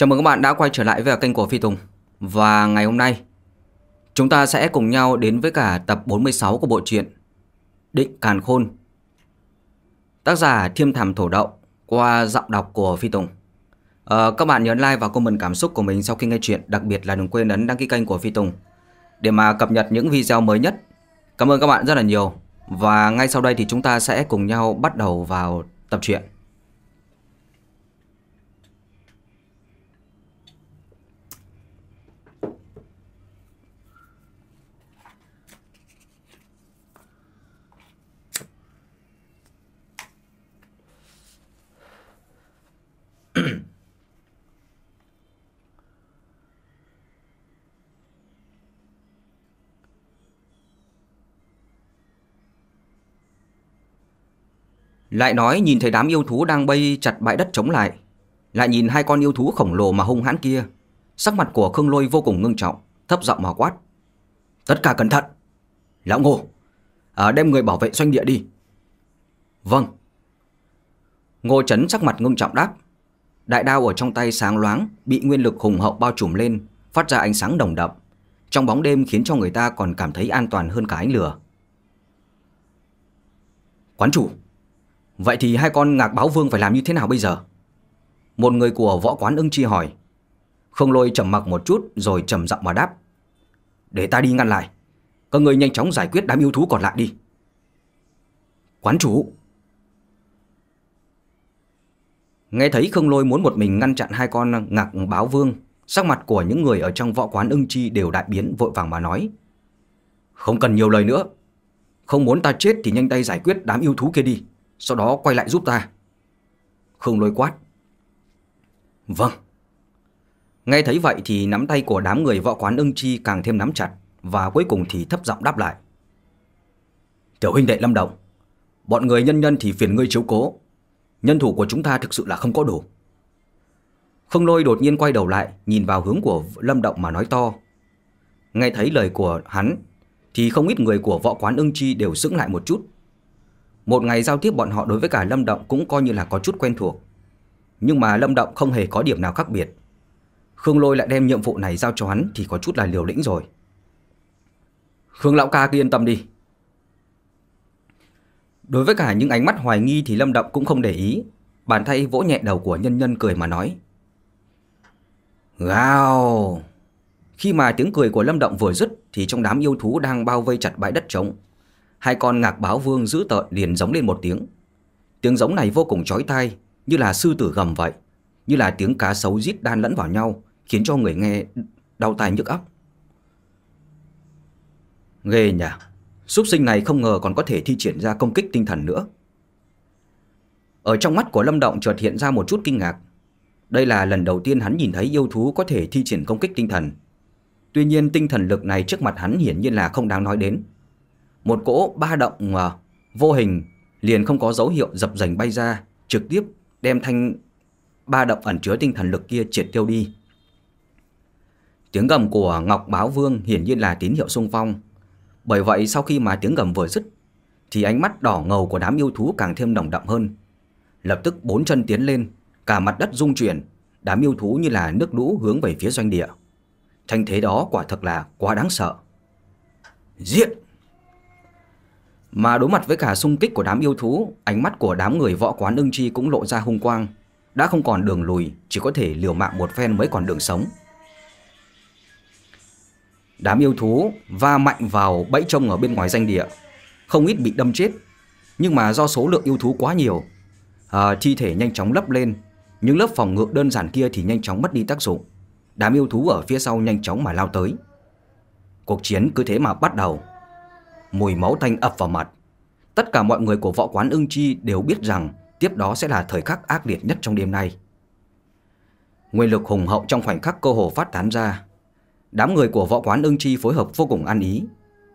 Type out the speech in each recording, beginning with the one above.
Chào mừng các bạn đã quay trở lại với kênh của Phi Tùng Và ngày hôm nay Chúng ta sẽ cùng nhau đến với cả tập 46 của bộ truyện Định Càn Khôn Tác giả Thiêm Thảm Thổ Đậu Qua giọng đọc của Phi Tùng à, Các bạn nhớ like và comment cảm xúc của mình sau khi nghe chuyện Đặc biệt là đừng quên ấn đăng ký kênh của Phi Tùng Để mà cập nhật những video mới nhất Cảm ơn các bạn rất là nhiều Và ngay sau đây thì chúng ta sẽ cùng nhau bắt đầu vào tập truyện Lại nói nhìn thấy đám yêu thú đang bay chặt bãi đất chống lại Lại nhìn hai con yêu thú khổng lồ mà hung hãn kia Sắc mặt của Khương Lôi vô cùng ngưng trọng Thấp giọng mà quát Tất cả cẩn thận Lão Ngô à, Đem người bảo vệ doanh địa đi Vâng Ngô Trấn sắc mặt ngưng trọng đáp Đại đao ở trong tay sáng loáng, bị nguyên lực hùng hậu bao trùm lên, phát ra ánh sáng đồng đậm. Trong bóng đêm khiến cho người ta còn cảm thấy an toàn hơn cả ánh lửa. Quán chủ, vậy thì hai con ngạc báo vương phải làm như thế nào bây giờ? Một người của võ quán ưng chi hỏi. Không lôi trầm mặc một chút rồi trầm giọng mà đáp. Để ta đi ngăn lại. Các người nhanh chóng giải quyết đám yêu thú còn lại đi. Quán chủ, Nghe thấy Khương Lôi muốn một mình ngăn chặn hai con ngạc báo vương, sắc mặt của những người ở trong võ quán ưng chi đều đại biến vội vàng mà nói. Không cần nhiều lời nữa, không muốn ta chết thì nhanh tay giải quyết đám yêu thú kia đi, sau đó quay lại giúp ta. Khương Lôi quát. Vâng. Nghe thấy vậy thì nắm tay của đám người võ quán ưng chi càng thêm nắm chặt và cuối cùng thì thấp giọng đáp lại. Tiểu huynh đệ Lâm Đồng, bọn người nhân nhân thì phiền ngươi chiếu cố, nhân thủ của chúng ta thực sự là không có đủ. Không lôi đột nhiên quay đầu lại, nhìn vào hướng của Lâm Động mà nói to. Nghe thấy lời của hắn, thì không ít người của võ quán ưng chi đều sững lại một chút. Một ngày giao tiếp bọn họ đối với cả Lâm Động cũng coi như là có chút quen thuộc. Nhưng mà Lâm Động không hề có điểm nào khác biệt. Khương Lôi lại đem nhiệm vụ này giao cho hắn thì có chút là liều lĩnh rồi. Khương Lão Ca cứ yên tâm đi, Đối với cả những ánh mắt hoài nghi thì Lâm động cũng không để ý, bàn tay vỗ nhẹ đầu của nhân nhân cười mà nói. Gào! Khi mà tiếng cười của Lâm Động vừa dứt thì trong đám yêu thú đang bao vây chặt bãi đất trống, hai con ngạc báo vương giữ tợn liền giống lên một tiếng. Tiếng giống này vô cùng chói tai, như là sư tử gầm vậy, như là tiếng cá sấu rít đan lẫn vào nhau, khiến cho người nghe đau tai nhức óc. Ghê nhỉ? Súc sinh này không ngờ còn có thể thi triển ra công kích tinh thần nữa. Ở trong mắt của Lâm Động chợt hiện ra một chút kinh ngạc. Đây là lần đầu tiên hắn nhìn thấy yêu thú có thể thi triển công kích tinh thần. Tuy nhiên tinh thần lực này trước mặt hắn hiển nhiên là không đáng nói đến. Một cỗ ba động uh, vô hình liền không có dấu hiệu dập dành bay ra, trực tiếp đem thanh ba động ẩn chứa tinh thần lực kia triệt tiêu đi. Tiếng gầm của Ngọc Báo Vương hiển nhiên là tín hiệu xung phong, bởi vậy sau khi mà tiếng gầm vừa dứt, thì ánh mắt đỏ ngầu của đám yêu thú càng thêm nồng đậm hơn. Lập tức bốn chân tiến lên, cả mặt đất rung chuyển, đám yêu thú như là nước lũ hướng về phía doanh địa. thành thế đó quả thật là quá đáng sợ. Giết! Mà đối mặt với cả xung kích của đám yêu thú, ánh mắt của đám người võ quán ưng chi cũng lộ ra hung quang. Đã không còn đường lùi, chỉ có thể liều mạng một phen mới còn đường sống. Đám yêu thú va mạnh vào bẫy trông ở bên ngoài danh địa, không ít bị đâm chết. Nhưng mà do số lượng yêu thú quá nhiều, à, thi thể nhanh chóng lấp lên, những lớp phòng ngự đơn giản kia thì nhanh chóng mất đi tác dụng. Đám yêu thú ở phía sau nhanh chóng mà lao tới. Cuộc chiến cứ thế mà bắt đầu. Mùi máu tanh ập vào mặt. Tất cả mọi người của võ quán ưng chi đều biết rằng tiếp đó sẽ là thời khắc ác liệt nhất trong đêm nay. Nguyên lực hùng hậu trong khoảnh khắc cơ hồ phát tán ra, Đám người của võ quán ưng chi phối hợp vô cùng ăn ý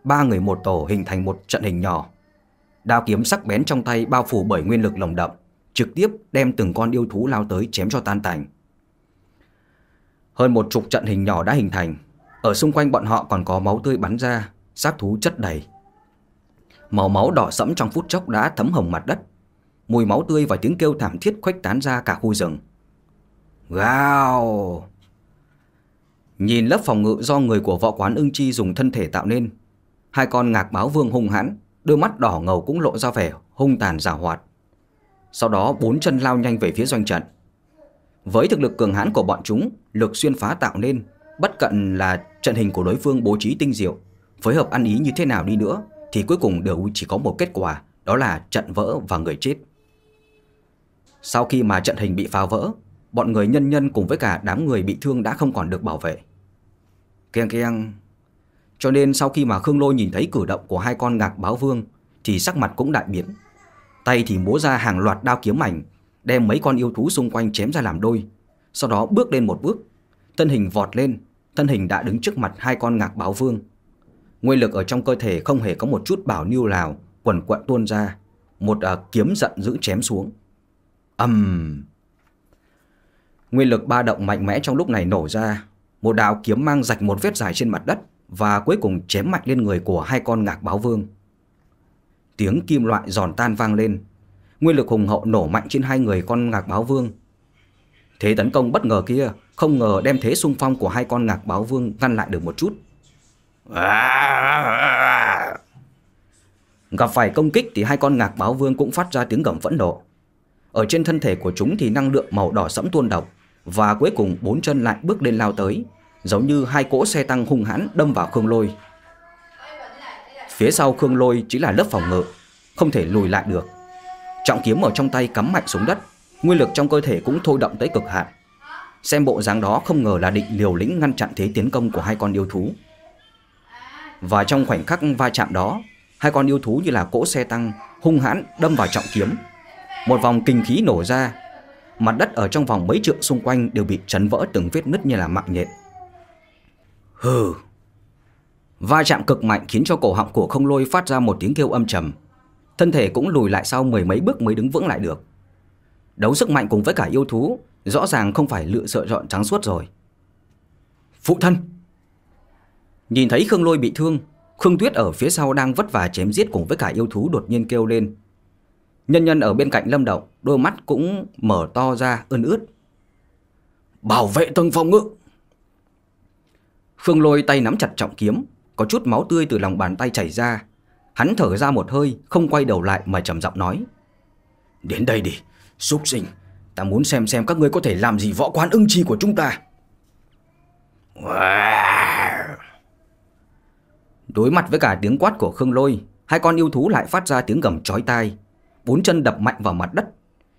Ba người một tổ hình thành một trận hình nhỏ Đao kiếm sắc bén trong tay bao phủ bởi nguyên lực lồng đậm Trực tiếp đem từng con yêu thú lao tới chém cho tan tành Hơn một chục trận hình nhỏ đã hình thành Ở xung quanh bọn họ còn có máu tươi bắn ra xác thú chất đầy Màu máu đỏ sẫm trong phút chốc đã thấm hồng mặt đất Mùi máu tươi và tiếng kêu thảm thiết khuếch tán ra cả khu rừng Gào! Nhìn lớp phòng ngự do người của võ quán ưng chi dùng thân thể tạo nên, hai con ngạc báo vương hung hãn, đôi mắt đỏ ngầu cũng lộ ra vẻ hung tàn giả hoạt. Sau đó bốn chân lao nhanh về phía doanh trận. Với thực lực cường hãn của bọn chúng, lực xuyên phá tạo nên, bất cận là trận hình của đối phương bố trí tinh diệu, phối hợp ăn ý như thế nào đi nữa thì cuối cùng đều chỉ có một kết quả, đó là trận vỡ và người chết. Sau khi mà trận hình bị phá vỡ, bọn người nhân nhân cùng với cả đám người bị thương đã không còn được bảo vệ. Keng keng. Cho nên sau khi mà Khương Lôi nhìn thấy cử động của hai con ngạc báo vương thì sắc mặt cũng đại biến. Tay thì múa ra hàng loạt đao kiếm mảnh, đem mấy con yêu thú xung quanh chém ra làm đôi. Sau đó bước lên một bước, thân hình vọt lên, thân hình đã đứng trước mặt hai con ngạc báo vương. Nguyên lực ở trong cơ thể không hề có một chút bảo niu lào, quần quận tuôn ra, một uh, kiếm giận dữ chém xuống. âm Um, Nguyên lực ba động mạnh mẽ trong lúc này nổ ra, một đạo kiếm mang rạch một vết dài trên mặt đất và cuối cùng chém mạnh lên người của hai con ngạc báo vương. Tiếng kim loại giòn tan vang lên, nguyên lực hùng hậu nổ mạnh trên hai người con ngạc báo vương. Thế tấn công bất ngờ kia không ngờ đem thế xung phong của hai con ngạc báo vương ngăn lại được một chút. Gặp phải công kích thì hai con ngạc báo vương cũng phát ra tiếng gầm phẫn nộ. Ở trên thân thể của chúng thì năng lượng màu đỏ sẫm tuôn độc, và cuối cùng bốn chân lại bước lên lao tới, giống như hai cỗ xe tăng hung hãn đâm vào Khương Lôi. Phía sau Khương Lôi chỉ là lớp phòng ngự, không thể lùi lại được. Trọng kiếm ở trong tay cắm mạnh xuống đất, nguyên lực trong cơ thể cũng thôi động tới cực hạn. Xem bộ dáng đó không ngờ là định liều lĩnh ngăn chặn thế tiến công của hai con yêu thú. Và trong khoảnh khắc va chạm đó, hai con yêu thú như là cỗ xe tăng hung hãn đâm vào trọng kiếm. Một vòng kinh khí nổ ra, Mặt đất ở trong vòng mấy trượng xung quanh đều bị chấn vỡ từng vết nứt như là mạng nhện. Hừ. Va chạm cực mạnh khiến cho cổ họng của không lôi phát ra một tiếng kêu âm trầm. Thân thể cũng lùi lại sau mười mấy bước mới đứng vững lại được. Đấu sức mạnh cùng với cả yêu thú, rõ ràng không phải lựa sợ dọn trắng suốt rồi. Phụ thân! Nhìn thấy Khương Lôi bị thương, Khương Tuyết ở phía sau đang vất vả chém giết cùng với cả yêu thú đột nhiên kêu lên. Nhân nhân ở bên cạnh Lâm động đôi mắt cũng mở to ra ươn ướt. Bảo vệ tầng phòng ngự! phương lôi tay nắm chặt trọng kiếm, có chút máu tươi từ lòng bàn tay chảy ra. Hắn thở ra một hơi, không quay đầu lại mà trầm giọng nói. Đến đây đi, xúc sinh, ta muốn xem xem các ngươi có thể làm gì võ quán ưng chi của chúng ta. Đối mặt với cả tiếng quát của Khương Lôi, hai con yêu thú lại phát ra tiếng gầm chói tai, bốn chân đập mạnh vào mặt đất,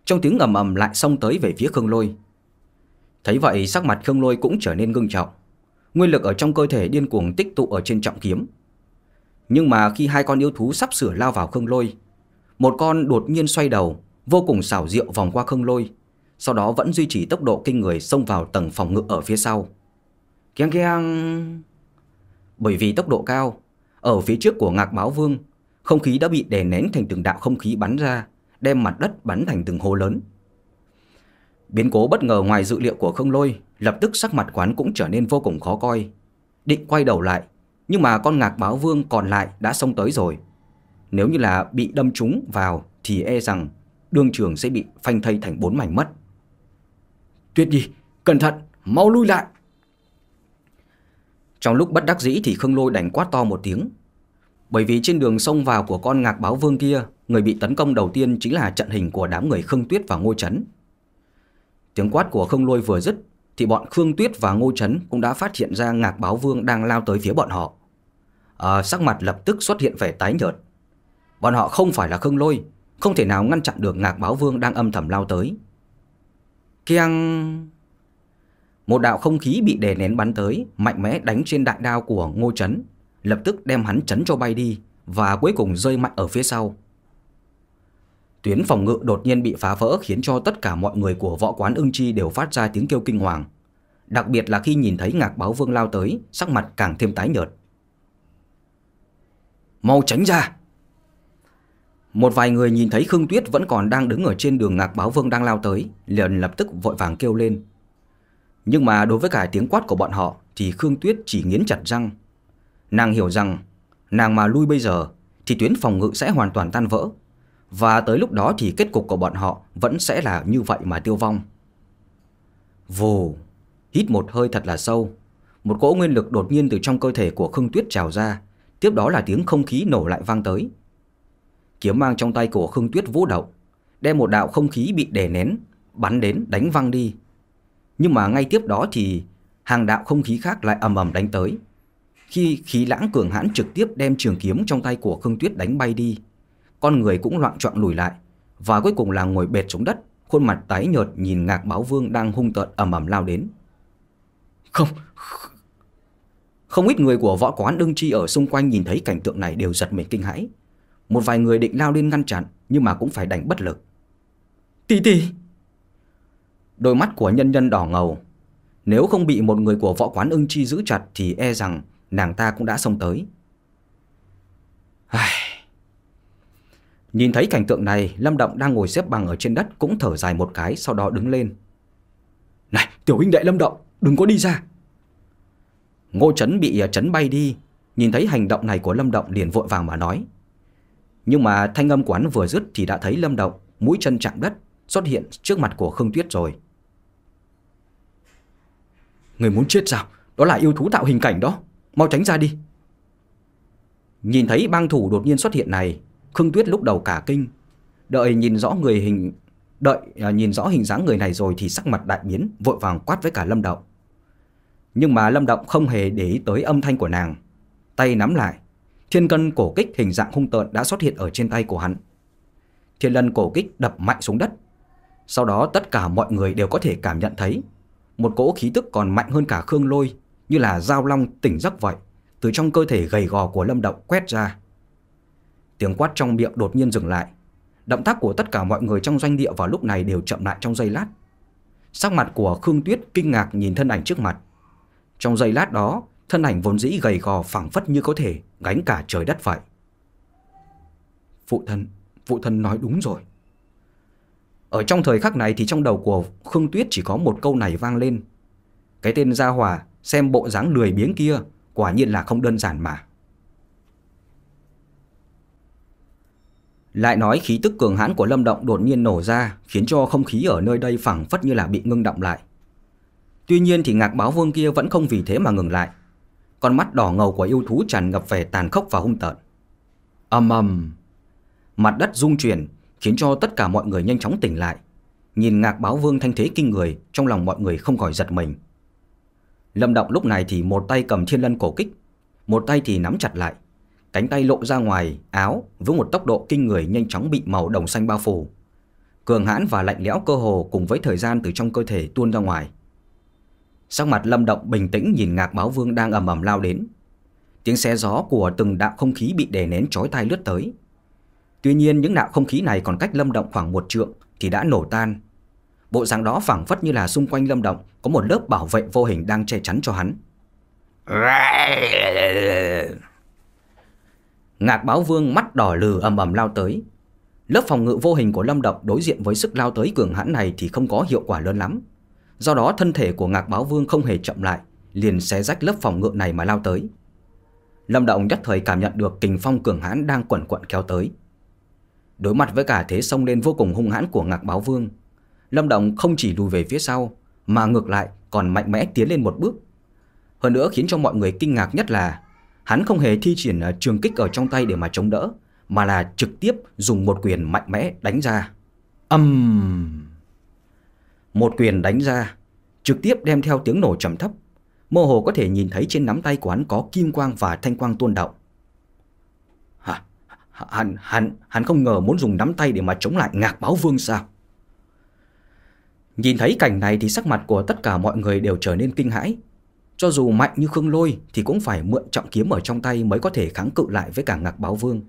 trong tiếng ầm ầm lại xông tới về phía Khương Lôi. Thấy vậy sắc mặt Khương Lôi cũng trở nên ngưng trọng, nguyên lực ở trong cơ thể điên cuồng tích tụ ở trên trọng kiếm. Nhưng mà khi hai con yêu thú sắp sửa lao vào Khương Lôi, một con đột nhiên xoay đầu, vô cùng xảo diệu vòng qua Khương Lôi, sau đó vẫn duy trì tốc độ kinh người xông vào tầng phòng ngự ở phía sau. Keng keng! Bởi vì tốc độ cao, ở phía trước của Ngạc Báo Vương không khí đã bị đè nén thành từng đạo không khí bắn ra, đem mặt đất bắn thành từng hố lớn. Biến cố bất ngờ ngoài dự liệu của Khương lôi, lập tức sắc mặt quán cũng trở nên vô cùng khó coi. Định quay đầu lại, nhưng mà con ngạc báo vương còn lại đã xông tới rồi. Nếu như là bị đâm trúng vào thì e rằng đường trường sẽ bị phanh thây thành bốn mảnh mất. Tuyết Nhi, cẩn thận, mau lui lại. Trong lúc bất đắc dĩ thì Khương Lôi đành quát to một tiếng, bởi vì trên đường sông vào của con ngạc báo vương kia, người bị tấn công đầu tiên chính là trận hình của đám người Khương Tuyết và Ngô Trấn. Tiếng quát của Khương Lôi vừa dứt, thì bọn Khương Tuyết và Ngô Trấn cũng đã phát hiện ra ngạc báo vương đang lao tới phía bọn họ. À, sắc mặt lập tức xuất hiện vẻ tái nhợt. Bọn họ không phải là Khương Lôi, không thể nào ngăn chặn được ngạc báo vương đang âm thầm lao tới. Kiang... Một đạo không khí bị đè nén bắn tới, mạnh mẽ đánh trên đại đao của Ngô Trấn, lập tức đem hắn chấn cho bay đi và cuối cùng rơi mạnh ở phía sau. Tuyến phòng ngự đột nhiên bị phá vỡ khiến cho tất cả mọi người của võ quán ưng chi đều phát ra tiếng kêu kinh hoàng. Đặc biệt là khi nhìn thấy ngạc báo vương lao tới, sắc mặt càng thêm tái nhợt. Mau tránh ra! Một vài người nhìn thấy Khương Tuyết vẫn còn đang đứng ở trên đường ngạc báo vương đang lao tới, liền lập tức vội vàng kêu lên. Nhưng mà đối với cả tiếng quát của bọn họ thì Khương Tuyết chỉ nghiến chặt răng, Nàng hiểu rằng nàng mà lui bây giờ thì tuyến phòng ngự sẽ hoàn toàn tan vỡ và tới lúc đó thì kết cục của bọn họ vẫn sẽ là như vậy mà tiêu vong. Vù, hít một hơi thật là sâu, một cỗ nguyên lực đột nhiên từ trong cơ thể của Khương Tuyết trào ra, tiếp đó là tiếng không khí nổ lại vang tới. Kiếm mang trong tay của Khương Tuyết vũ động, đem một đạo không khí bị đè nén, bắn đến đánh văng đi. Nhưng mà ngay tiếp đó thì hàng đạo không khí khác lại ầm ầm đánh tới khi khí lãng cường hãn trực tiếp đem trường kiếm trong tay của Khương Tuyết đánh bay đi. Con người cũng loạn trọng lùi lại, và cuối cùng là ngồi bệt xuống đất, khuôn mặt tái nhợt nhìn ngạc báo vương đang hung tợn ầm ầm lao đến. Không, không ít người của võ quán đương tri ở xung quanh nhìn thấy cảnh tượng này đều giật mình kinh hãi. Một vài người định lao lên ngăn chặn nhưng mà cũng phải đành bất lực. Tì tì! Đôi mắt của nhân nhân đỏ ngầu. Nếu không bị một người của võ quán ưng chi giữ chặt thì e rằng nàng ta cũng đã xông tới. Ai... Nhìn thấy cảnh tượng này, Lâm Động đang ngồi xếp bằng ở trên đất cũng thở dài một cái sau đó đứng lên. Này, tiểu huynh đệ Lâm Động, đừng có đi ra. Ngô Trấn bị à, chấn bay đi, nhìn thấy hành động này của Lâm Động liền vội vàng mà nói. Nhưng mà thanh âm của hắn vừa dứt thì đã thấy Lâm Động, mũi chân chạm đất, xuất hiện trước mặt của Khương Tuyết rồi. Người muốn chết sao? Đó là yêu thú tạo hình cảnh đó mau tránh ra đi. Nhìn thấy băng thủ đột nhiên xuất hiện này, Khương Tuyết lúc đầu cả kinh, đợi nhìn rõ người hình đợi à, nhìn rõ hình dáng người này rồi thì sắc mặt đại biến, vội vàng quát với cả Lâm Động. Nhưng mà Lâm Động không hề để ý tới âm thanh của nàng, tay nắm lại, thiên cân cổ kích hình dạng hung tợn đã xuất hiện ở trên tay của hắn. Thiên lân cổ kích đập mạnh xuống đất. Sau đó tất cả mọi người đều có thể cảm nhận thấy một cỗ khí tức còn mạnh hơn cả Khương Lôi như là dao long tỉnh giấc vậy, từ trong cơ thể gầy gò của Lâm Động quét ra. Tiếng quát trong miệng đột nhiên dừng lại. Động tác của tất cả mọi người trong doanh địa vào lúc này đều chậm lại trong giây lát. Sắc mặt của Khương Tuyết kinh ngạc nhìn thân ảnh trước mặt. Trong giây lát đó, thân ảnh vốn dĩ gầy gò phẳng phất như có thể gánh cả trời đất vậy. Phụ thân, phụ thân nói đúng rồi. Ở trong thời khắc này thì trong đầu của Khương Tuyết chỉ có một câu này vang lên. Cái tên Gia Hòa xem bộ dáng lười biếng kia, quả nhiên là không đơn giản mà. Lại nói khí tức cường hãn của Lâm Động đột nhiên nổ ra, khiến cho không khí ở nơi đây phẳng phất như là bị ngưng động lại. Tuy nhiên thì ngạc báo vương kia vẫn không vì thế mà ngừng lại. Con mắt đỏ ngầu của yêu thú tràn ngập vẻ tàn khốc và hung tợn. Âm ầm. Mặt đất rung chuyển, khiến cho tất cả mọi người nhanh chóng tỉnh lại. Nhìn ngạc báo vương thanh thế kinh người, trong lòng mọi người không khỏi giật mình. Lâm Động lúc này thì một tay cầm thiên lân cổ kích, một tay thì nắm chặt lại. Cánh tay lộ ra ngoài, áo với một tốc độ kinh người nhanh chóng bị màu đồng xanh bao phủ. Cường hãn và lạnh lẽo cơ hồ cùng với thời gian từ trong cơ thể tuôn ra ngoài. Sắc mặt Lâm Động bình tĩnh nhìn ngạc báo vương đang ầm ầm lao đến. Tiếng xé gió của từng đạo không khí bị đè nén chói tai lướt tới. Tuy nhiên những đạo không khí này còn cách Lâm Động khoảng một trượng thì đã nổ tan, Bộ dạng đó phẳng phất như là xung quanh lâm động Có một lớp bảo vệ vô hình đang che chắn cho hắn Ngạc báo vương mắt đỏ lừ ầm ầm lao tới Lớp phòng ngự vô hình của lâm động đối diện với sức lao tới cường hãn này thì không có hiệu quả lớn lắm Do đó thân thể của ngạc báo vương không hề chậm lại Liền xé rách lớp phòng ngự này mà lao tới Lâm động nhất thời cảm nhận được kình phong cường hãn đang quẩn quận kéo tới Đối mặt với cả thế sông lên vô cùng hung hãn của ngạc báo vương Lâm Động không chỉ lùi về phía sau, mà ngược lại còn mạnh mẽ tiến lên một bước. Hơn nữa khiến cho mọi người kinh ngạc nhất là hắn không hề thi triển à, trường kích ở trong tay để mà chống đỡ, mà là trực tiếp dùng một quyền mạnh mẽ đánh ra. Âm! Um... Một quyền đánh ra, trực tiếp đem theo tiếng nổ trầm thấp. Mơ hồ có thể nhìn thấy trên nắm tay của hắn có kim quang và thanh quang tuôn động. Hả? Hắn, hắn, hắn không ngờ muốn dùng nắm tay để mà chống lại ngạc báo vương sao? Nhìn thấy cảnh này thì sắc mặt của tất cả mọi người đều trở nên kinh hãi. Cho dù mạnh như Khương Lôi thì cũng phải mượn trọng kiếm ở trong tay mới có thể kháng cự lại với cả ngạc báo vương.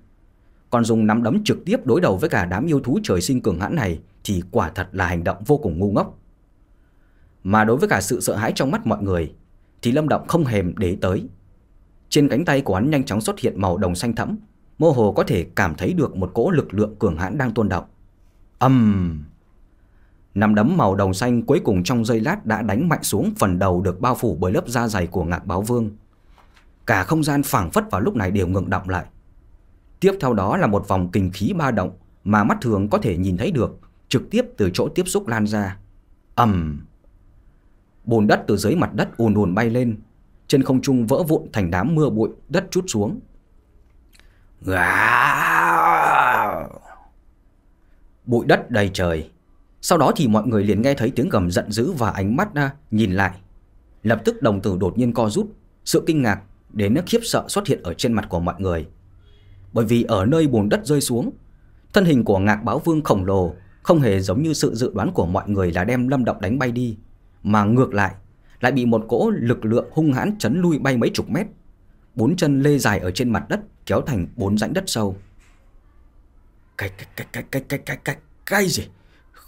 Còn dùng nắm đấm trực tiếp đối đầu với cả đám yêu thú trời sinh cường hãn này thì quả thật là hành động vô cùng ngu ngốc. Mà đối với cả sự sợ hãi trong mắt mọi người thì Lâm Động không hề để tới. Trên cánh tay của hắn nhanh chóng xuất hiện màu đồng xanh thẫm, mơ hồ có thể cảm thấy được một cỗ lực lượng cường hãn đang tuôn động. Ầm! Um... Nắm đấm màu đồng xanh cuối cùng trong giây lát đã đánh mạnh xuống phần đầu được bao phủ bởi lớp da dày của ngạc báo vương. Cả không gian phảng phất vào lúc này đều ngừng động lại. Tiếp theo đó là một vòng kinh khí ba động mà mắt thường có thể nhìn thấy được, trực tiếp từ chỗ tiếp xúc lan ra. ầm bồn đất từ dưới mặt đất ùn ùn bay lên, trên không trung vỡ vụn thành đám mưa bụi, đất chút xuống. Bụi đất đầy trời, sau đó thì mọi người liền nghe thấy tiếng gầm giận dữ và ánh mắt nhìn lại. Lập tức đồng tử đột nhiên co rút, sự kinh ngạc đến khiếp sợ xuất hiện ở trên mặt của mọi người. Bởi vì ở nơi bùn đất rơi xuống, thân hình của ngạc báo vương khổng lồ không hề giống như sự dự đoán của mọi người là đem lâm động đánh bay đi, mà ngược lại, lại bị một cỗ lực lượng hung hãn chấn lui bay mấy chục mét. Bốn chân lê dài ở trên mặt đất kéo thành bốn rãnh đất sâu. Cái cái cái cái cái cái cái cái cái gì?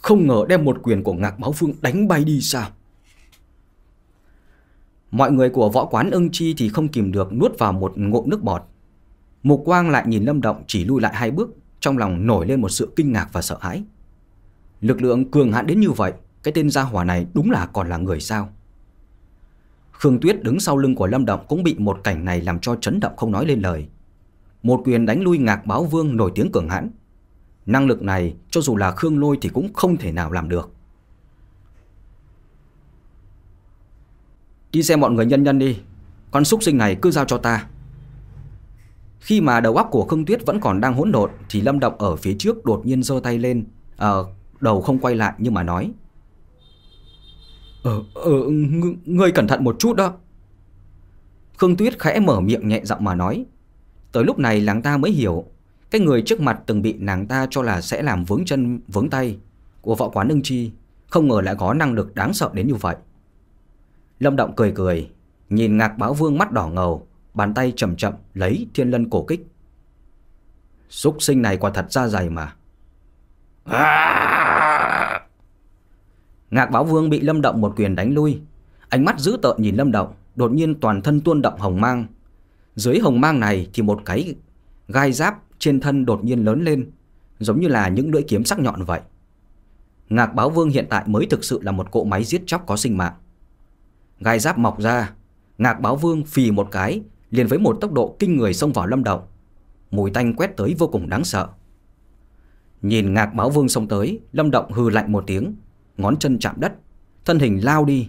không ngờ đem một quyền của Ngạc Báo Phương đánh bay đi sao. Mọi người của võ quán ưng chi thì không kìm được nuốt vào một ngụm nước bọt. Mục quang lại nhìn Lâm Động chỉ lui lại hai bước, trong lòng nổi lên một sự kinh ngạc và sợ hãi. Lực lượng cường hãn đến như vậy, cái tên gia hỏa này đúng là còn là người sao. Khương Tuyết đứng sau lưng của Lâm Động cũng bị một cảnh này làm cho chấn động không nói lên lời. Một quyền đánh lui ngạc báo vương nổi tiếng cường hãn, Năng lực này cho dù là Khương Lôi thì cũng không thể nào làm được. Đi xem mọi người nhân nhân đi, con súc sinh này cứ giao cho ta. Khi mà đầu óc của Khương Tuyết vẫn còn đang hỗn độn thì Lâm Động ở phía trước đột nhiên giơ tay lên, à, đầu không quay lại nhưng mà nói. Ờ, ờ, ng ngươi cẩn thận một chút đó. Khương Tuyết khẽ mở miệng nhẹ giọng mà nói. Tới lúc này làng ta mới hiểu cái người trước mặt từng bị nàng ta cho là sẽ làm vướng chân vướng tay của võ quán ưng chi, không ngờ lại có năng lực đáng sợ đến như vậy. Lâm Động cười cười, nhìn ngạc báo vương mắt đỏ ngầu, bàn tay chậm chậm lấy thiên lân cổ kích. Xúc sinh này quả thật ra dày mà. À! Ngạc báo vương bị Lâm Động một quyền đánh lui, ánh mắt dữ tợn nhìn Lâm Động, đột nhiên toàn thân tuôn động hồng mang. Dưới hồng mang này thì một cái gai giáp trên thân đột nhiên lớn lên, giống như là những lưỡi kiếm sắc nhọn vậy. Ngạc báo vương hiện tại mới thực sự là một cỗ máy giết chóc có sinh mạng. Gai giáp mọc ra, ngạc báo vương phì một cái, liền với một tốc độ kinh người xông vào lâm động. Mùi tanh quét tới vô cùng đáng sợ. Nhìn ngạc báo vương xông tới, lâm động hừ lạnh một tiếng, ngón chân chạm đất, thân hình lao đi.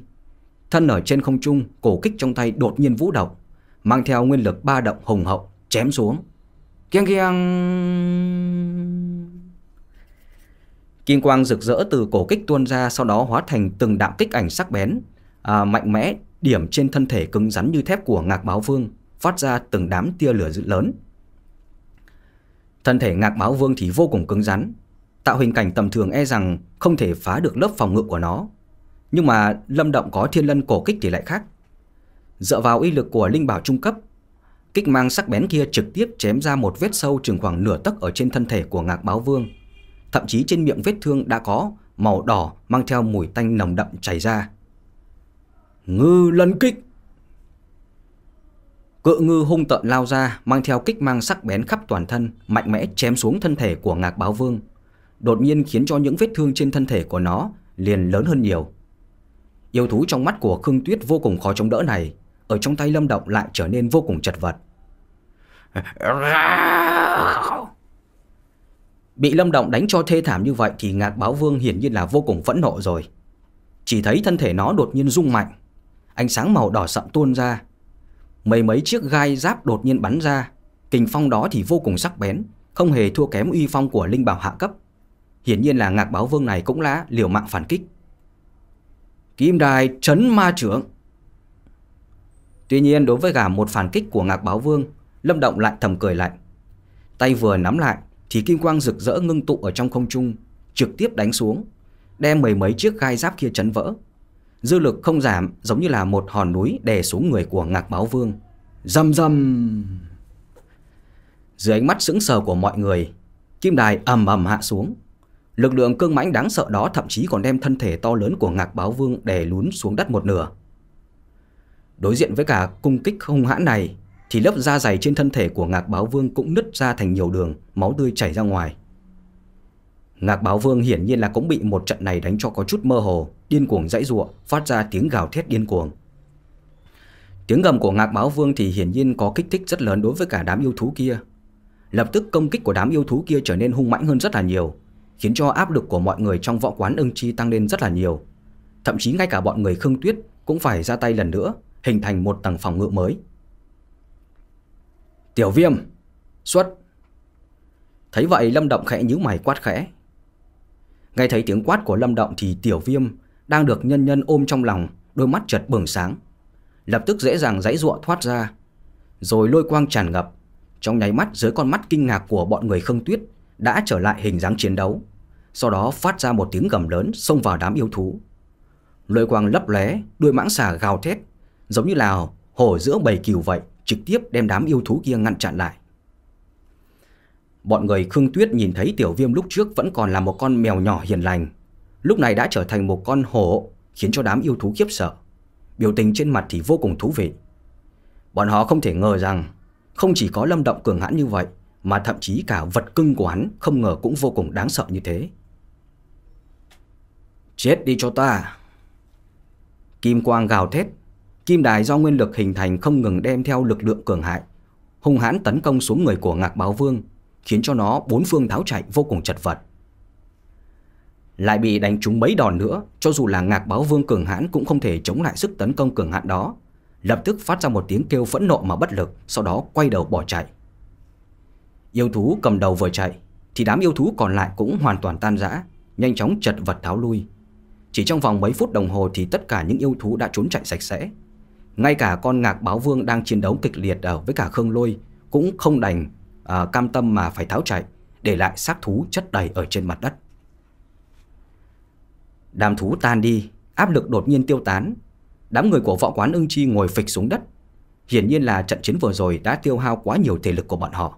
Thân ở trên không trung, cổ kích trong tay đột nhiên vũ động, mang theo nguyên lực ba động hùng hậu, chém xuống keng keng Kim quang rực rỡ từ cổ kích tuôn ra sau đó hóa thành từng đạm kích ảnh sắc bén, à, mạnh mẽ điểm trên thân thể cứng rắn như thép của Ngạc Báo Vương, phát ra từng đám tia lửa dữ lớn. Thân thể Ngạc Báo Vương thì vô cùng cứng rắn, tạo hình cảnh tầm thường e rằng không thể phá được lớp phòng ngự của nó. Nhưng mà Lâm Động có Thiên Lân cổ kích thì lại khác. Dựa vào uy lực của linh bảo trung cấp, Kích mang sắc bén kia trực tiếp chém ra một vết sâu chừng khoảng nửa tấc ở trên thân thể của Ngạc Báo Vương. Thậm chí trên miệng vết thương đã có màu đỏ mang theo mùi tanh nồng đậm chảy ra. Ngư lân kích Cự ngư hung tợn lao ra, mang theo kích mang sắc bén khắp toàn thân, mạnh mẽ chém xuống thân thể của ngạc báo vương. Đột nhiên khiến cho những vết thương trên thân thể của nó liền lớn hơn nhiều. Yêu thú trong mắt của Khương Tuyết vô cùng khó chống đỡ này, ở trong tay Lâm Động lại trở nên vô cùng chật vật. Bị Lâm Động đánh cho thê thảm như vậy thì ngạc báo vương hiển nhiên là vô cùng phẫn nộ rồi. Chỉ thấy thân thể nó đột nhiên rung mạnh, ánh sáng màu đỏ sậm tuôn ra. Mấy mấy chiếc gai giáp đột nhiên bắn ra, kình phong đó thì vô cùng sắc bén, không hề thua kém uy phong của linh bảo hạ cấp. Hiển nhiên là ngạc báo vương này cũng đã liều mạng phản kích. Kim đài trấn ma trưởng Tuy nhiên đối với gã một phản kích của Ngạc Báo Vương, Lâm Động lại thầm cười lạnh. Tay vừa nắm lại thì kim quang rực rỡ ngưng tụ ở trong không trung, trực tiếp đánh xuống, đem mấy mấy chiếc gai giáp kia chấn vỡ. Dư lực không giảm giống như là một hòn núi đè xuống người của Ngạc Báo Vương. rầm rầm Dưới ánh mắt sững sờ của mọi người, kim đài ầm ầm hạ xuống. Lực lượng cương mãnh đáng sợ đó thậm chí còn đem thân thể to lớn của Ngạc Báo Vương đè lún xuống đất một nửa. Đối diện với cả cung kích hung hãn này thì lớp da dày trên thân thể của Ngạc Báo Vương cũng nứt ra thành nhiều đường, máu tươi chảy ra ngoài. Ngạc Báo Vương hiển nhiên là cũng bị một trận này đánh cho có chút mơ hồ, điên cuồng dãy giụa, phát ra tiếng gào thét điên cuồng. Tiếng gầm của Ngạc Báo Vương thì hiển nhiên có kích thích rất lớn đối với cả đám yêu thú kia. Lập tức công kích của đám yêu thú kia trở nên hung mãnh hơn rất là nhiều, khiến cho áp lực của mọi người trong võ quán ưng chi tăng lên rất là nhiều. Thậm chí ngay cả bọn người Khương Tuyết cũng phải ra tay lần nữa hình thành một tầng phòng ngự mới. Tiểu viêm, xuất. Thấy vậy Lâm Động khẽ nhíu mày quát khẽ. Nghe thấy tiếng quát của Lâm Động thì tiểu viêm đang được nhân nhân ôm trong lòng, đôi mắt chợt bừng sáng. Lập tức dễ dàng dãy giụa thoát ra, rồi lôi quang tràn ngập, trong nháy mắt dưới con mắt kinh ngạc của bọn người Khương Tuyết đã trở lại hình dáng chiến đấu, sau đó phát ra một tiếng gầm lớn xông vào đám yêu thú. Lôi quang lấp lóe, đuôi mãng xà gào thét, giống như là hổ giữa bầy cừu vậy, trực tiếp đem đám yêu thú kia ngăn chặn lại. Bọn người Khương Tuyết nhìn thấy tiểu viêm lúc trước vẫn còn là một con mèo nhỏ hiền lành, lúc này đã trở thành một con hổ, khiến cho đám yêu thú khiếp sợ. Biểu tình trên mặt thì vô cùng thú vị. Bọn họ không thể ngờ rằng, không chỉ có lâm động cường hãn như vậy, mà thậm chí cả vật cưng của hắn không ngờ cũng vô cùng đáng sợ như thế. Chết đi cho ta! Kim quang gào thét, Kim đài do nguyên lực hình thành không ngừng đem theo lực lượng cường hại, hung hãn tấn công xuống người của Ngạc Báo Vương, khiến cho nó bốn phương tháo chạy vô cùng chật vật. Lại bị đánh trúng mấy đòn nữa, cho dù là Ngạc Báo Vương cường hãn cũng không thể chống lại sức tấn công cường hãn đó, lập tức phát ra một tiếng kêu phẫn nộ mà bất lực, sau đó quay đầu bỏ chạy. Yêu thú cầm đầu vừa chạy, thì đám yêu thú còn lại cũng hoàn toàn tan rã, nhanh chóng chật vật tháo lui. Chỉ trong vòng mấy phút đồng hồ thì tất cả những yêu thú đã trốn chạy sạch sẽ, ngay cả con ngạc báo vương đang chiến đấu kịch liệt ở ờ, với cả Khương Lôi cũng không đành à, cam tâm mà phải tháo chạy, để lại xác thú chất đầy ở trên mặt đất. Đám thú tan đi, áp lực đột nhiên tiêu tán. Đám người của võ quán ưng chi ngồi phịch xuống đất. Hiển nhiên là trận chiến vừa rồi đã tiêu hao quá nhiều thể lực của bọn họ.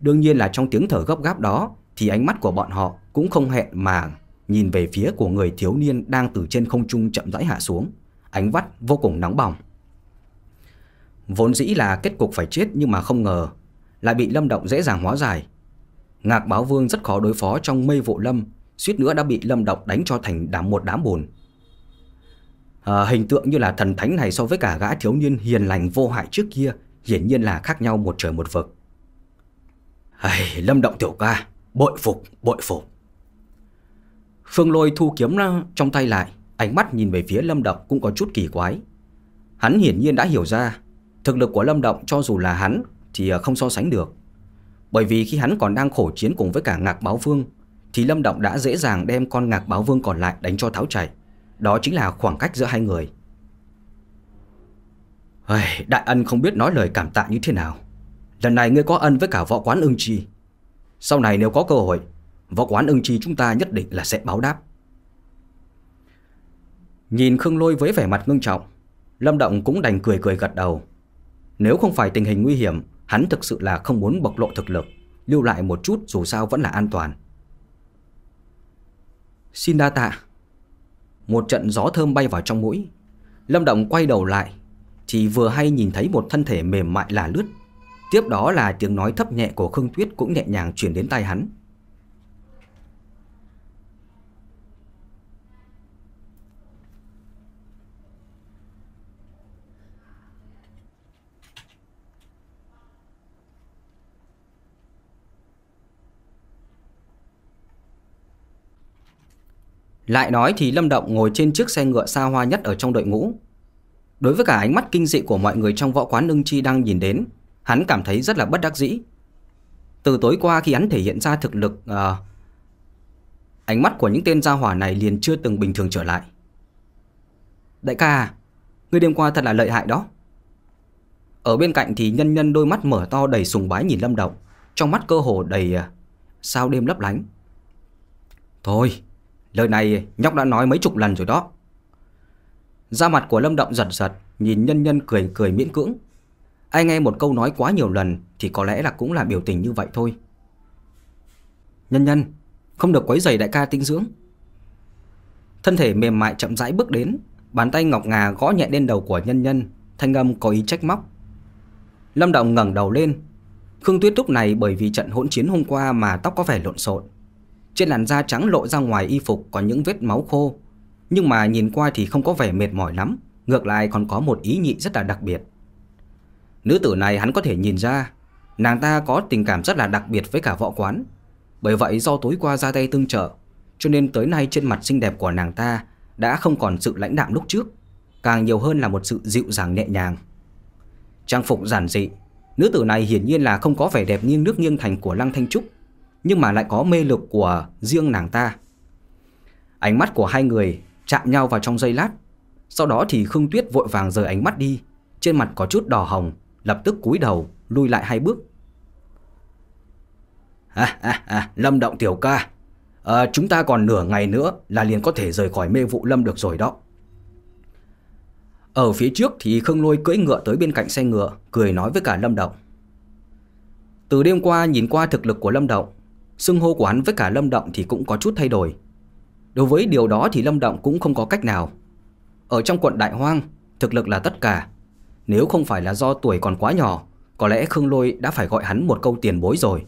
Đương nhiên là trong tiếng thở gấp gáp đó thì ánh mắt của bọn họ cũng không hẹn mà nhìn về phía của người thiếu niên đang từ trên không trung chậm rãi hạ xuống ánh vắt vô cùng nóng bỏng. Vốn dĩ là kết cục phải chết nhưng mà không ngờ lại bị lâm động dễ dàng hóa giải. Ngạc báo vương rất khó đối phó trong mây vụ lâm, suýt nữa đã bị lâm động đánh cho thành đám một đám bùn. À, hình tượng như là thần thánh này so với cả gã thiếu niên hiền lành vô hại trước kia hiển nhiên là khác nhau một trời một vực. Ai, lâm động tiểu ca, bội phục, bội phục. Phương lôi thu kiếm ờ, trong tay lại ánh mắt nhìn về phía Lâm Động cũng có chút kỳ quái. Hắn hiển nhiên đã hiểu ra, thực lực của Lâm Động cho dù là hắn thì ờ, không so sánh được. Bởi vì khi hắn còn đang khổ chiến cùng với cả Ngạc Báo Vương, thì Lâm Động đã dễ dàng đem con Ngạc Báo Vương còn lại đánh cho tháo chảy. Đó chính là khoảng cách giữa hai người. Hey, đại ân không biết nói lời cảm tạ như thế nào. Lần này ngươi có ân với cả võ quán ưng chi. Sau này nếu có cơ hội, võ quán ưng chi chúng ta nhất định là sẽ báo đáp. Nhìn Khương Lôi với vẻ mặt ngưng trọng, Lâm Động cũng đành cười cười gật đầu. Nếu không phải tình hình nguy hiểm, hắn thực sự là không muốn bộc lộ thực lực, lưu lại một chút dù sao vẫn là an toàn. Xin đa tạ. Một trận gió thơm bay vào trong mũi. Lâm Động quay đầu lại, chỉ vừa hay nhìn thấy một thân thể mềm mại là lướt. Tiếp đó là tiếng nói thấp nhẹ của Khương Tuyết cũng nhẹ nhàng truyền đến tai hắn. Lại nói thì Lâm Động ngồi trên chiếc xe ngựa xa hoa nhất ở trong đội ngũ. Đối với cả ánh mắt kinh dị của mọi người trong võ quán Nương Chi đang nhìn đến, hắn cảm thấy rất là bất đắc dĩ. Từ tối qua khi hắn thể hiện ra thực lực, uh, ánh mắt của những tên gia hỏa này liền chưa từng bình thường trở lại. Đại ca, người đêm qua thật là lợi hại đó. Ở bên cạnh thì nhân nhân đôi mắt mở to đầy sùng bái nhìn Lâm Động, trong mắt cơ hồ đầy uh, sao đêm lấp lánh. Thôi, Lời này nhóc đã nói mấy chục lần rồi đó Ra mặt của Lâm Động giật giật Nhìn nhân nhân cười cười miễn cưỡng Ai nghe một câu nói quá nhiều lần Thì có lẽ là cũng là biểu tình như vậy thôi Nhân nhân Không được quấy giày đại ca tinh dưỡng Thân thể mềm mại chậm rãi bước đến Bàn tay ngọc ngà gõ nhẹ lên đầu của nhân nhân Thanh âm có ý trách móc Lâm Động ngẩng đầu lên Khương Tuyết lúc này bởi vì trận hỗn chiến hôm qua mà tóc có vẻ lộn xộn trên làn da trắng lộ ra ngoài y phục có những vết máu khô, nhưng mà nhìn qua thì không có vẻ mệt mỏi lắm, ngược lại còn có một ý nhị rất là đặc biệt. Nữ tử này hắn có thể nhìn ra, nàng ta có tình cảm rất là đặc biệt với cả võ quán. Bởi vậy do tối qua ra tay tương trợ, cho nên tới nay trên mặt xinh đẹp của nàng ta đã không còn sự lãnh đạm lúc trước, càng nhiều hơn là một sự dịu dàng nhẹ nhàng. Trang phục giản dị, nữ tử này hiển nhiên là không có vẻ đẹp nghiêng nước nghiêng thành của Lăng Thanh Trúc, nhưng mà lại có mê lực của riêng nàng ta. Ánh mắt của hai người chạm nhau vào trong giây lát, sau đó thì Khương Tuyết vội vàng rời ánh mắt đi, trên mặt có chút đỏ hồng, lập tức cúi đầu, lui lại hai bước. À, à, à, lâm động tiểu ca, à, chúng ta còn nửa ngày nữa là liền có thể rời khỏi mê vụ lâm được rồi đó. Ở phía trước thì Khương Lôi cưỡi ngựa tới bên cạnh xe ngựa, cười nói với cả Lâm Động. Từ đêm qua nhìn qua thực lực của Lâm Động, Xưng hô của hắn với cả Lâm Động thì cũng có chút thay đổi Đối với điều đó thì Lâm Động cũng không có cách nào Ở trong quận Đại Hoang Thực lực là tất cả Nếu không phải là do tuổi còn quá nhỏ Có lẽ Khương Lôi đã phải gọi hắn một câu tiền bối rồi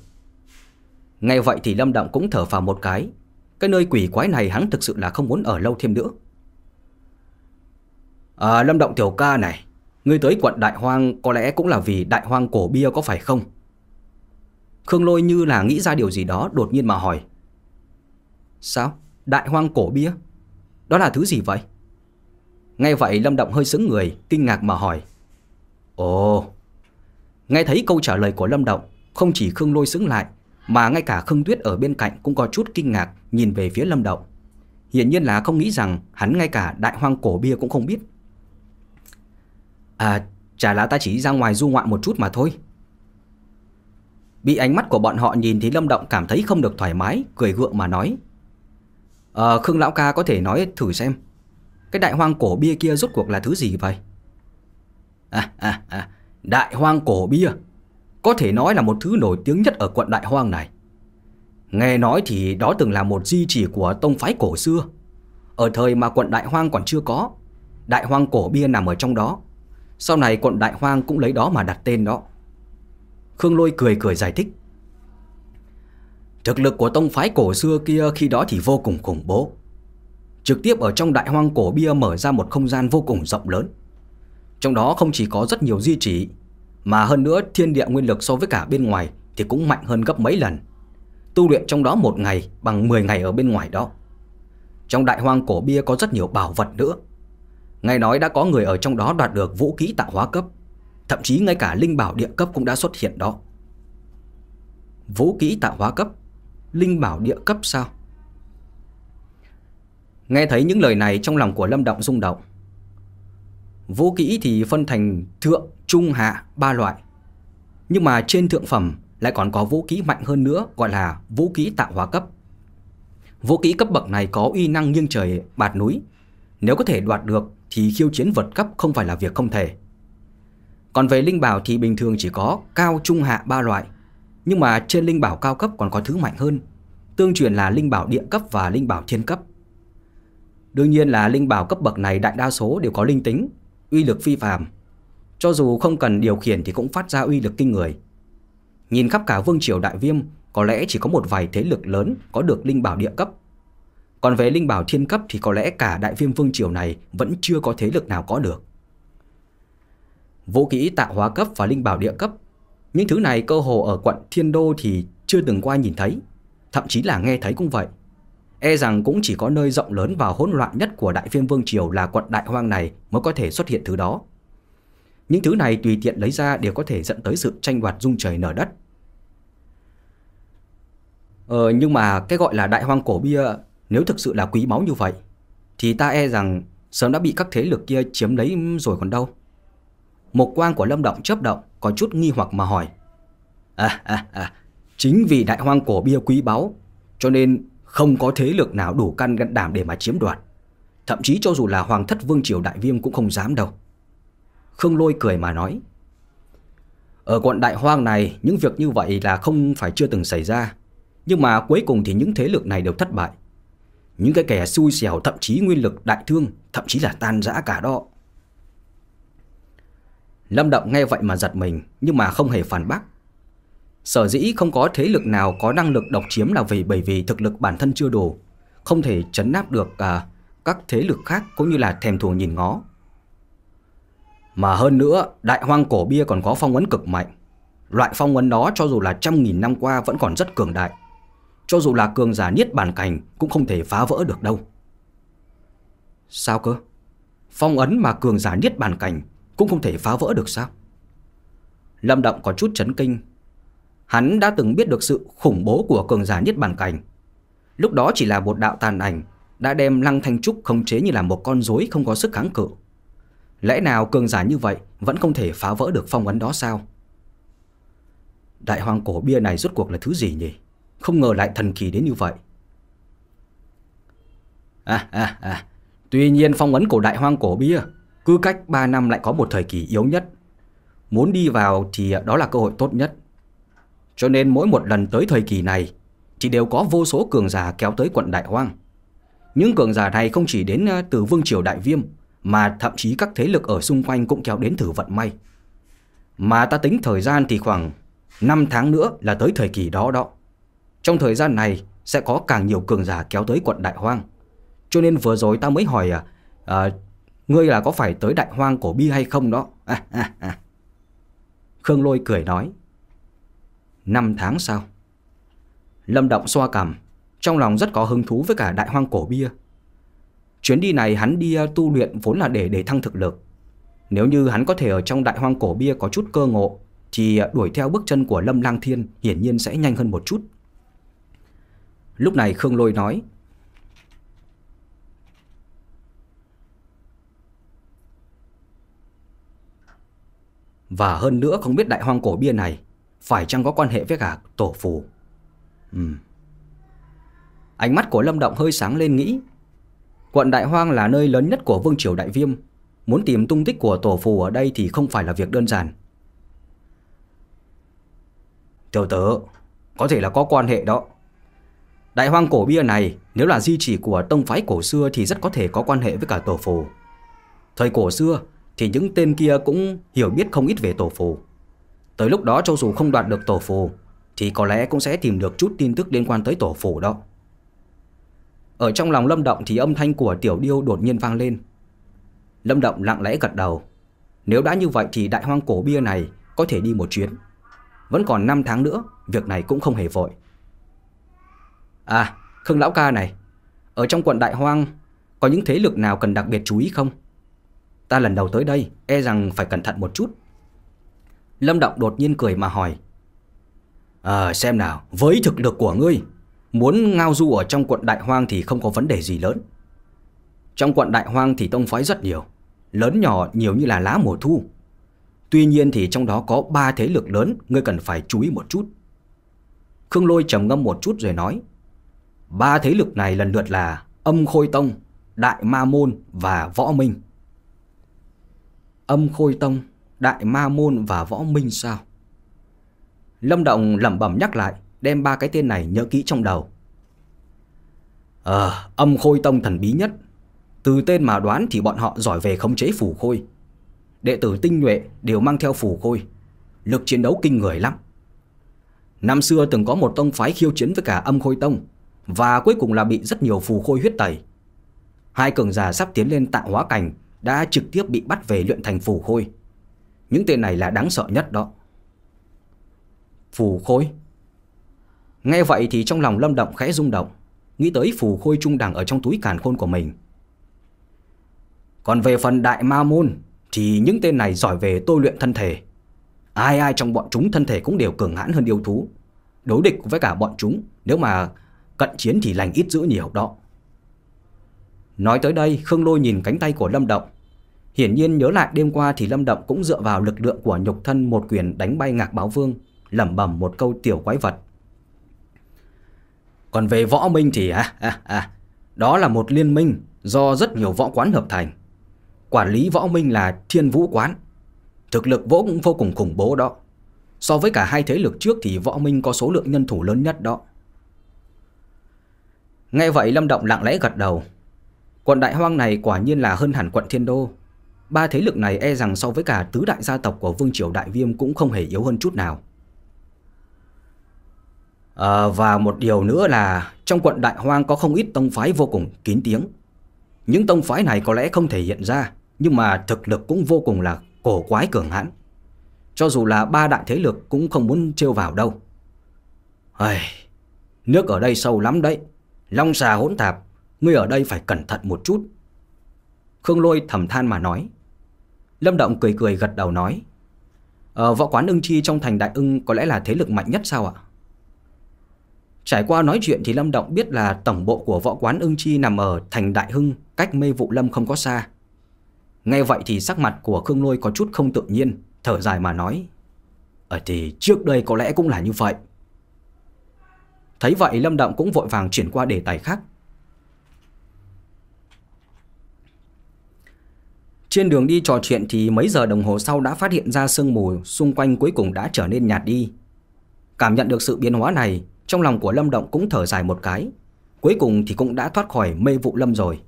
Ngay vậy thì Lâm Động cũng thở vào một cái Cái nơi quỷ quái này hắn thực sự là không muốn ở lâu thêm nữa À Lâm Động tiểu ca này Ngươi tới quận Đại Hoang có lẽ cũng là vì Đại Hoang cổ bia có phải không Khương Lôi như là nghĩ ra điều gì đó đột nhiên mà hỏi. Sao? Đại hoang cổ bia? Đó là thứ gì vậy? Ngay vậy Lâm Động hơi sững người, kinh ngạc mà hỏi. Ồ! Nghe thấy câu trả lời của Lâm Động, không chỉ Khương Lôi sững lại, mà ngay cả Khương Tuyết ở bên cạnh cũng có chút kinh ngạc nhìn về phía Lâm Động. Hiện nhiên là không nghĩ rằng hắn ngay cả đại hoang cổ bia cũng không biết. À, chả là ta chỉ ra ngoài du ngoạn một chút mà thôi. Bị ánh mắt của bọn họ nhìn thì Lâm Động cảm thấy không được thoải mái, cười gượng mà nói. Ờ, Khương Lão Ca có thể nói thử xem, cái đại hoang cổ bia kia rốt cuộc là thứ gì vậy? À, à, à, đại hoang cổ bia có thể nói là một thứ nổi tiếng nhất ở quận đại hoang này. Nghe nói thì đó từng là một di chỉ của tông phái cổ xưa. Ở thời mà quận đại hoang còn chưa có, đại hoang cổ bia nằm ở trong đó. Sau này quận đại hoang cũng lấy đó mà đặt tên đó. Khương Lôi cười cười giải thích Thực lực của tông phái cổ xưa kia khi đó thì vô cùng khủng bố Trực tiếp ở trong đại hoang cổ bia mở ra một không gian vô cùng rộng lớn Trong đó không chỉ có rất nhiều di chỉ Mà hơn nữa thiên địa nguyên lực so với cả bên ngoài thì cũng mạnh hơn gấp mấy lần Tu luyện trong đó một ngày bằng 10 ngày ở bên ngoài đó Trong đại hoang cổ bia có rất nhiều bảo vật nữa Nghe nói đã có người ở trong đó đoạt được vũ khí tạo hóa cấp Thậm chí ngay cả linh bảo địa cấp cũng đã xuất hiện đó Vũ kỹ tạo hóa cấp Linh bảo địa cấp sao Nghe thấy những lời này trong lòng của Lâm Động rung động Vũ kỹ thì phân thành thượng, trung, hạ, ba loại Nhưng mà trên thượng phẩm lại còn có vũ kỹ mạnh hơn nữa gọi là vũ kỹ tạo hóa cấp Vũ kỹ cấp bậc này có uy năng nghiêng trời bạt núi Nếu có thể đoạt được thì khiêu chiến vật cấp không phải là việc không thể còn về linh bảo thì bình thường chỉ có cao trung hạ ba loại, nhưng mà trên linh bảo cao cấp còn có thứ mạnh hơn, tương truyền là linh bảo địa cấp và linh bảo thiên cấp. Đương nhiên là linh bảo cấp bậc này đại đa số đều có linh tính, uy lực phi phàm. Cho dù không cần điều khiển thì cũng phát ra uy lực kinh người. Nhìn khắp cả vương triều đại viêm, có lẽ chỉ có một vài thế lực lớn có được linh bảo địa cấp. Còn về linh bảo thiên cấp thì có lẽ cả đại viêm vương triều này vẫn chưa có thế lực nào có được vũ kỹ tạo hóa cấp và linh bảo địa cấp. Những thứ này cơ hồ ở quận Thiên Đô thì chưa từng qua nhìn thấy, thậm chí là nghe thấy cũng vậy. E rằng cũng chỉ có nơi rộng lớn và hỗn loạn nhất của Đại Phiên Vương Triều là quận Đại Hoang này mới có thể xuất hiện thứ đó. Những thứ này tùy tiện lấy ra đều có thể dẫn tới sự tranh đoạt rung trời nở đất. Ờ, nhưng mà cái gọi là đại hoang cổ bia nếu thực sự là quý máu như vậy thì ta e rằng sớm đã bị các thế lực kia chiếm lấy rồi còn đâu. Một quang của Lâm Động chấp động Có chút nghi hoặc mà hỏi À à à Chính vì đại hoang cổ bia quý báu Cho nên không có thế lực nào đủ căn ngăn đảm để mà chiếm đoạt Thậm chí cho dù là hoàng thất vương triều đại viêm cũng không dám đâu Khương Lôi cười mà nói Ở quận đại hoang này những việc như vậy là không phải chưa từng xảy ra Nhưng mà cuối cùng thì những thế lực này đều thất bại Những cái kẻ xui xẻo thậm chí nguyên lực đại thương Thậm chí là tan rã cả đó Lâm Động nghe vậy mà giật mình nhưng mà không hề phản bác. Sở dĩ không có thế lực nào có năng lực độc chiếm là vì bởi vì thực lực bản thân chưa đủ, không thể chấn áp được à, các thế lực khác cũng như là thèm thuồng nhìn ngó. Mà hơn nữa, đại hoang cổ bia còn có phong ấn cực mạnh. Loại phong ấn đó cho dù là trăm nghìn năm qua vẫn còn rất cường đại. Cho dù là cường giả niết bàn cảnh cũng không thể phá vỡ được đâu. Sao cơ? Phong ấn mà cường giả niết bàn cảnh cũng không thể phá vỡ được sao Lâm Động có chút chấn kinh Hắn đã từng biết được sự khủng bố của cường giả nhất bản cảnh Lúc đó chỉ là một đạo tàn ảnh Đã đem Lăng Thanh Trúc khống chế như là một con rối không có sức kháng cự Lẽ nào cường giả như vậy Vẫn không thể phá vỡ được phong ấn đó sao Đại hoang cổ bia này rốt cuộc là thứ gì nhỉ Không ngờ lại thần kỳ đến như vậy À à à Tuy nhiên phong ấn của đại hoang cổ bia cứ cách 3 năm lại có một thời kỳ yếu nhất. Muốn đi vào thì đó là cơ hội tốt nhất. Cho nên mỗi một lần tới thời kỳ này thì đều có vô số cường giả kéo tới quận Đại Hoang. Những cường giả này không chỉ đến ờ, từ Vương Triều Đại Viêm mà thậm chí các thế lực ở xung quanh cũng kéo đến thử vận may. Mà ta tính thời gian thì khoảng 5 tháng nữa là tới thời kỳ đó đó. Trong thời gian này sẽ có càng nhiều cường giả kéo tới quận Đại Hoang. Cho nên vừa rồi ta mới hỏi à, à, Ngươi là có phải tới đại hoang cổ bi hay không đó à, à, à. Khương Lôi cười nói Năm tháng sau Lâm Động xoa cằm Trong lòng rất có hứng thú với cả đại hoang cổ bia Chuyến đi này hắn đi à, tu luyện vốn là để để thăng thực lực Nếu như hắn có thể ở trong đại hoang cổ bia có chút cơ ngộ Thì à, đuổi theo bước chân của Lâm Lang Thiên hiển nhiên sẽ nhanh hơn một chút Lúc này Khương Lôi nói Và hơn nữa không biết đại hoang cổ bia này phải chăng có quan hệ với cả tổ phù. Ừm. Ánh mắt của Lâm Động hơi sáng lên nghĩ. Quận Đại Hoang là nơi lớn nhất của Vương Triều Đại Viêm. Muốn tìm tung tích của tổ phù ở đây thì không phải là việc đơn giản. Tiểu tử, có thể là có quan hệ đó. Đại hoang cổ bia này nếu là di chỉ của tông phái cổ xưa thì rất có thể có quan hệ với cả tổ phù. Thời cổ xưa, thì những tên kia cũng hiểu biết không ít về tổ phù. Tới lúc đó cho dù không đoạt được tổ phù, thì có lẽ cũng sẽ tìm được chút tin tức liên quan tới tổ phù đó. Ở trong lòng Lâm Động thì âm thanh của Tiểu Điêu đột nhiên vang lên. Lâm Động lặng lẽ gật đầu. Nếu đã như vậy thì đại hoang cổ bia này có thể đi một chuyến. Vẫn còn 5 tháng nữa, việc này cũng không hề vội. À, Khương Lão Ca này, ở trong quận Đại Hoang có những thế lực nào cần đặc biệt chú ý không? Ta lần đầu tới đây, e rằng phải cẩn thận một chút. Lâm Động đột nhiên cười mà hỏi. À, xem nào, với thực lực của ngươi, muốn ngao du ở trong quận Đại Hoang thì không có vấn đề gì lớn. Trong quận Đại Hoang thì tông phái rất nhiều, lớn nhỏ nhiều như là lá mùa thu. Tuy nhiên thì trong đó có ba thế lực lớn ngươi cần phải chú ý một chút. Khương Lôi trầm ngâm một chút rồi nói. Ba thế lực này lần lượt là Âm Khôi Tông, Đại Ma Môn và Võ Minh âm khôi tông, đại ma môn và võ minh sao? Lâm Động lẩm bẩm nhắc lại, đem ba cái tên này nhớ kỹ trong đầu. Ờ, âm khôi tông thần bí nhất. Từ tên mà đoán thì bọn họ giỏi về khống chế phủ khôi. Đệ tử tinh nhuệ đều mang theo phủ khôi. Lực chiến đấu kinh người lắm. Năm xưa từng có một tông phái khiêu chiến với cả âm khôi tông và cuối cùng là bị rất nhiều phù khôi huyết tẩy. Hai cường giả sắp tiến lên tạo hóa cảnh đã trực tiếp bị bắt về luyện thành phù khôi. Những tên này là đáng sợ nhất đó. Phù khôi Nghe vậy thì trong lòng Lâm Động khẽ rung động Nghĩ tới phù khôi trung đẳng ở trong túi càn khôn của mình Còn về phần đại ma môn Thì những tên này giỏi về tôi luyện thân thể Ai ai trong bọn chúng thân thể cũng đều cường hãn hơn yêu thú Đối địch với cả bọn chúng Nếu mà cận chiến thì lành ít giữ nhiều đó Nói tới đây Khương Lôi nhìn cánh tay của Lâm Động Hiển nhiên nhớ lại đêm qua thì Lâm Động cũng dựa vào lực lượng của nhục thân một quyền đánh bay ngạc báo vương, lẩm bẩm một câu tiểu quái vật. Còn về võ minh thì à, à, à, đó là một liên minh do rất nhiều võ quán hợp thành. Quản lý võ minh là thiên vũ quán. Thực lực võ cũng vô cùng khủng bố đó. So với cả hai thế lực trước thì võ minh có số lượng nhân thủ lớn nhất đó. ngay vậy Lâm Động lặng lẽ gật đầu. Quận Đại Hoang này quả nhiên là hơn hẳn quận Thiên Đô, ba thế lực này e rằng so với cả tứ đại gia tộc của Vương Triều Đại Viêm cũng không hề yếu hơn chút nào. À, và một điều nữa là trong quận Đại Hoang có không ít tông phái vô cùng kín tiếng. Những tông phái này có lẽ không thể hiện ra, nhưng mà thực lực cũng vô cùng là cổ quái cường hãn. Cho dù là ba đại thế lực cũng không muốn trêu vào đâu. Ai, nước ở đây sâu lắm đấy, long xà hỗn tạp, ngươi ở đây phải cẩn thận một chút. Khương Lôi thầm than mà nói. Lâm Động cười cười gật đầu nói ờ, Võ quán ưng chi trong thành đại ưng có lẽ là thế lực mạnh nhất sao ạ? Trải qua nói chuyện thì Lâm Động biết là tổng bộ của võ quán ưng chi nằm ở thành đại hưng cách mê vụ lâm không có xa. Ngay vậy thì sắc mặt của Khương Lôi có chút không tự nhiên, thở dài mà nói. Ờ thì trước đây có lẽ cũng là như vậy. Thấy vậy Lâm Động cũng vội vàng chuyển qua đề tài khác, Trên đường đi trò chuyện thì mấy giờ đồng hồ sau đã phát hiện ra sương mù xung quanh cuối cùng đã trở nên nhạt đi. Cảm nhận được sự biến hóa này, trong lòng của Lâm Động cũng thở dài một cái. Cuối cùng thì cũng đã thoát khỏi mê vụ Lâm rồi.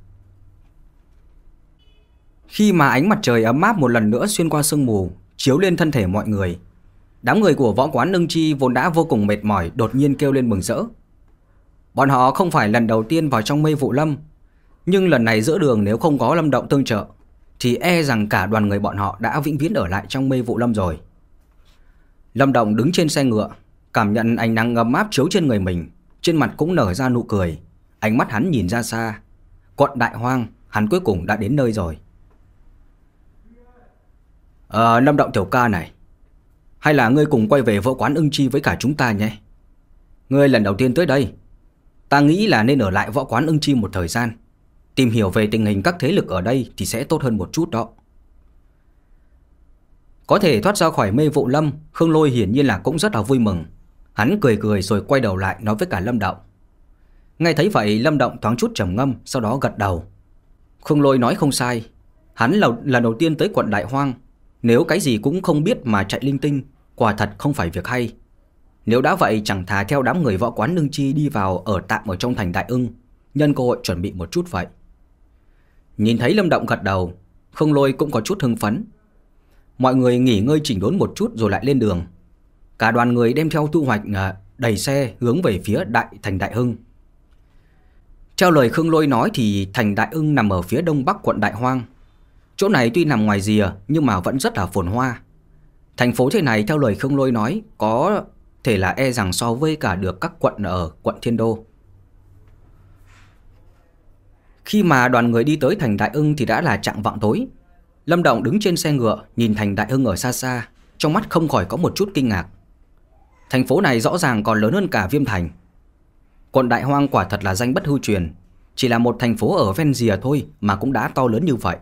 Khi mà ánh mặt trời ấm áp một lần nữa xuyên qua sương mù, chiếu lên thân thể mọi người, đám người của võ quán Nâng Chi vốn đã vô cùng mệt mỏi đột nhiên kêu lên mừng rỡ. Bọn họ không phải lần đầu tiên vào trong mê vụ Lâm, nhưng lần này giữa đường nếu không có Lâm Động tương trợ, thì e rằng cả đoàn người bọn họ đã vĩnh viễn ở lại trong mê vụ lâm rồi. Lâm Động đứng trên xe ngựa, cảm nhận ánh nắng ngấm áp chiếu trên người mình, trên mặt cũng nở ra nụ cười, ánh mắt hắn nhìn ra xa. Quận đại hoang, hắn cuối cùng đã đến nơi rồi. À, Lâm Động tiểu ca này, hay là ngươi cùng quay về vợ quán ưng chi với cả chúng ta nhé. Ngươi lần đầu tiên tới đây, ta nghĩ là nên ở lại võ quán ưng chi một thời gian. Tìm hiểu về tình hình các thế lực ở đây thì sẽ tốt hơn một chút đó. Có thể thoát ra khỏi mê vụ lâm, Khương Lôi hiển nhiên là cũng rất là vui mừng. Hắn cười cười rồi quay đầu lại nói với cả Lâm Động. Nghe thấy vậy Lâm Động thoáng chút trầm ngâm, sau đó gật đầu. Khương Lôi nói không sai, hắn là là đầu tiên tới quận Đại Hoang, nếu cái gì cũng không biết mà chạy linh tinh, quả thật không phải việc hay. Nếu đã vậy chẳng thà theo đám người võ quán nương chi đi vào ở tạm ở trong thành Đại ưng, nhân cơ hội chuẩn bị một chút vậy. Nhìn thấy Lâm Động gật đầu, không lôi cũng có chút hưng phấn. Mọi người nghỉ ngơi chỉnh đốn một chút rồi lại lên đường. Cả đoàn người đem theo thu hoạch à, đầy xe hướng về phía đại thành Đại Hưng. Theo lời Khương Lôi nói thì thành Đại Hưng nằm ở phía đông bắc quận Đại Hoang. Chỗ này tuy nằm ngoài rìa nhưng mà vẫn rất là phồn hoa. Thành phố thế này theo lời Khương Lôi nói có thể là e rằng so với cả được các quận ở quận Thiên Đô. Khi mà đoàn người đi tới thành Đại Ưng thì đã là trạng vạng tối. Lâm Động đứng trên xe ngựa, nhìn thành Đại Ưng ở xa xa, trong mắt không khỏi có một chút kinh ngạc. Thành phố này rõ ràng còn lớn hơn cả Viêm Thành. Quận Đại Hoang quả thật là danh bất hư truyền, chỉ là một thành phố ở ven rìa thôi mà cũng đã to lớn như vậy.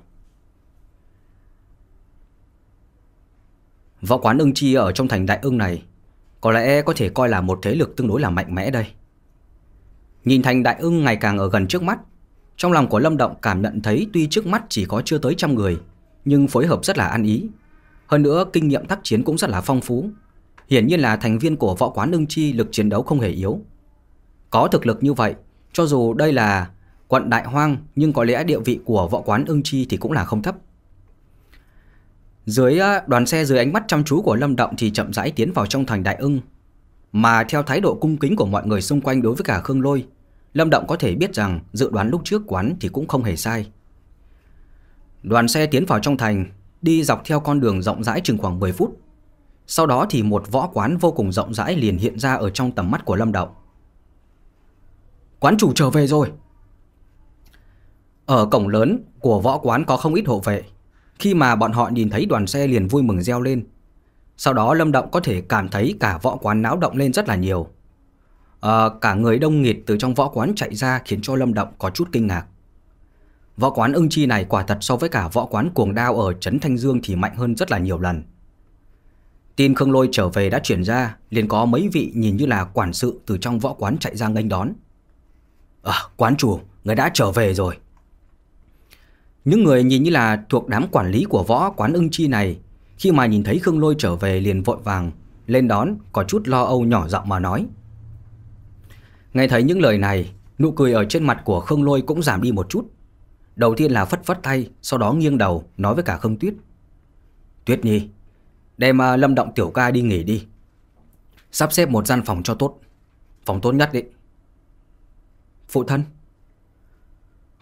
Võ quán ưng chi ở trong thành Đại Ưng này có lẽ có thể coi là một thế lực tương đối là mạnh mẽ đây. Nhìn thành Đại Ưng ngày càng ở gần trước mắt, trong lòng của Lâm Động cảm nhận thấy tuy trước mắt chỉ có chưa tới trăm người, nhưng phối hợp rất là ăn ý. Hơn nữa kinh nghiệm tác chiến cũng rất là phong phú. Hiển nhiên là thành viên của võ quán Lương Chi lực chiến đấu không hề yếu. Có thực lực như vậy, cho dù đây là quận Đại Hoang nhưng có lẽ địa vị của võ quán Ưng Chi thì cũng là không thấp. Dưới à, đoàn xe dưới ánh mắt chăm chú của Lâm Động thì chậm rãi tiến vào trong thành Đại Ưng. Mà theo thái độ cung kính của mọi người xung quanh đối với cả Khương Lôi Lâm Động có thể biết rằng dự đoán lúc trước quán thì cũng không hề sai. Đoàn xe tiến vào trong thành, đi dọc theo con đường rộng rãi chừng khoảng 10 phút. Sau đó thì một võ quán vô cùng rộng rãi liền hiện ra ở trong tầm mắt của Lâm Động. Quán chủ trở về rồi. Ở cổng lớn của võ quán có không ít hộ vệ. Khi mà bọn họ nhìn thấy đoàn xe liền vui mừng reo lên. Sau đó Lâm Động có thể cảm thấy cả võ quán náo động lên rất là nhiều. À, cả người đông nghịt từ trong võ quán chạy ra khiến cho Lâm Động có chút kinh ngạc. Võ quán ưng chi này quả thật so với cả võ quán cuồng đao ở Trấn Thanh Dương thì mạnh hơn rất là nhiều lần. Tin Khương Lôi trở về đã chuyển ra, liền có mấy vị nhìn như là quản sự từ trong võ quán chạy ra nghênh đón. À, quán chủ, người đã trở về rồi. Những người nhìn như là thuộc đám quản lý của võ quán ưng chi này, khi mà nhìn thấy Khương Lôi trở về liền vội vàng, lên đón, có chút lo âu nhỏ giọng mà nói. Nghe thấy những lời này, nụ cười ở trên mặt của Khương Lôi cũng giảm đi một chút. Đầu tiên là phất phất tay, sau đó nghiêng đầu nói với cả Khương Tuyết. Tuyết Nhi, đem à, Lâm Động tiểu ca đi nghỉ đi. Sắp xếp một gian phòng cho tốt, phòng tốt nhất đấy. Phụ thân.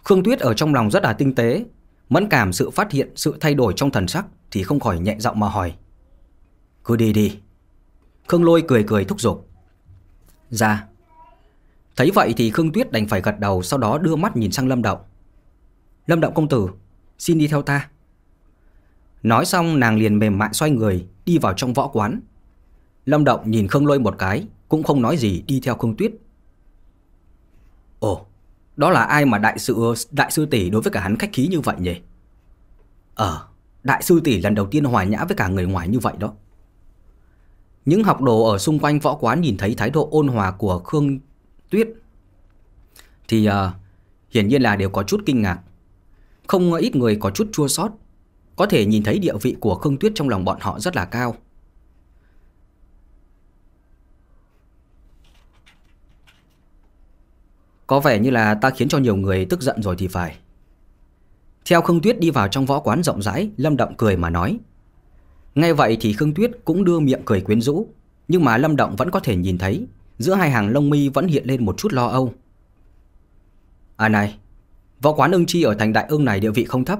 Khương Tuyết ở trong lòng rất là tinh tế, mẫn cảm sự phát hiện sự thay đổi trong thần sắc thì không khỏi nhẹ giọng mà hỏi. Cứ đi đi. Khương Lôi cười cười thúc giục. Dạ. Thấy vậy thì Khương Tuyết đành phải gật đầu sau đó đưa mắt nhìn sang Lâm Động. Lâm Động công tử, xin đi theo ta. Nói xong nàng liền mềm mại xoay người đi vào trong võ quán. Lâm Động nhìn Khương Lôi một cái, cũng không nói gì đi theo Khương Tuyết. Ồ, đó là ai mà đại sự đại sư tỷ đối với cả hắn khách khí như vậy nhỉ? Ờ, đại sư tỷ lần đầu tiên hòa nhã với cả người ngoài như vậy đó. Những học đồ ở xung quanh võ quán nhìn thấy thái độ ôn hòa của Khương tuyết Thì uh, hiển nhiên là đều có chút kinh ngạc Không ít người có chút chua sót Có thể nhìn thấy địa vị của Khương Tuyết trong lòng bọn họ rất là cao Có vẻ như là ta khiến cho nhiều người tức giận rồi thì phải Theo Khương Tuyết đi vào trong võ quán rộng rãi Lâm Động cười mà nói Ngay vậy thì Khương Tuyết cũng đưa miệng cười quyến rũ Nhưng mà Lâm Động vẫn có thể nhìn thấy Giữa hai hàng lông mi vẫn hiện lên một chút lo âu À này Võ quán ưng chi ở thành đại ưng này địa vị không thấp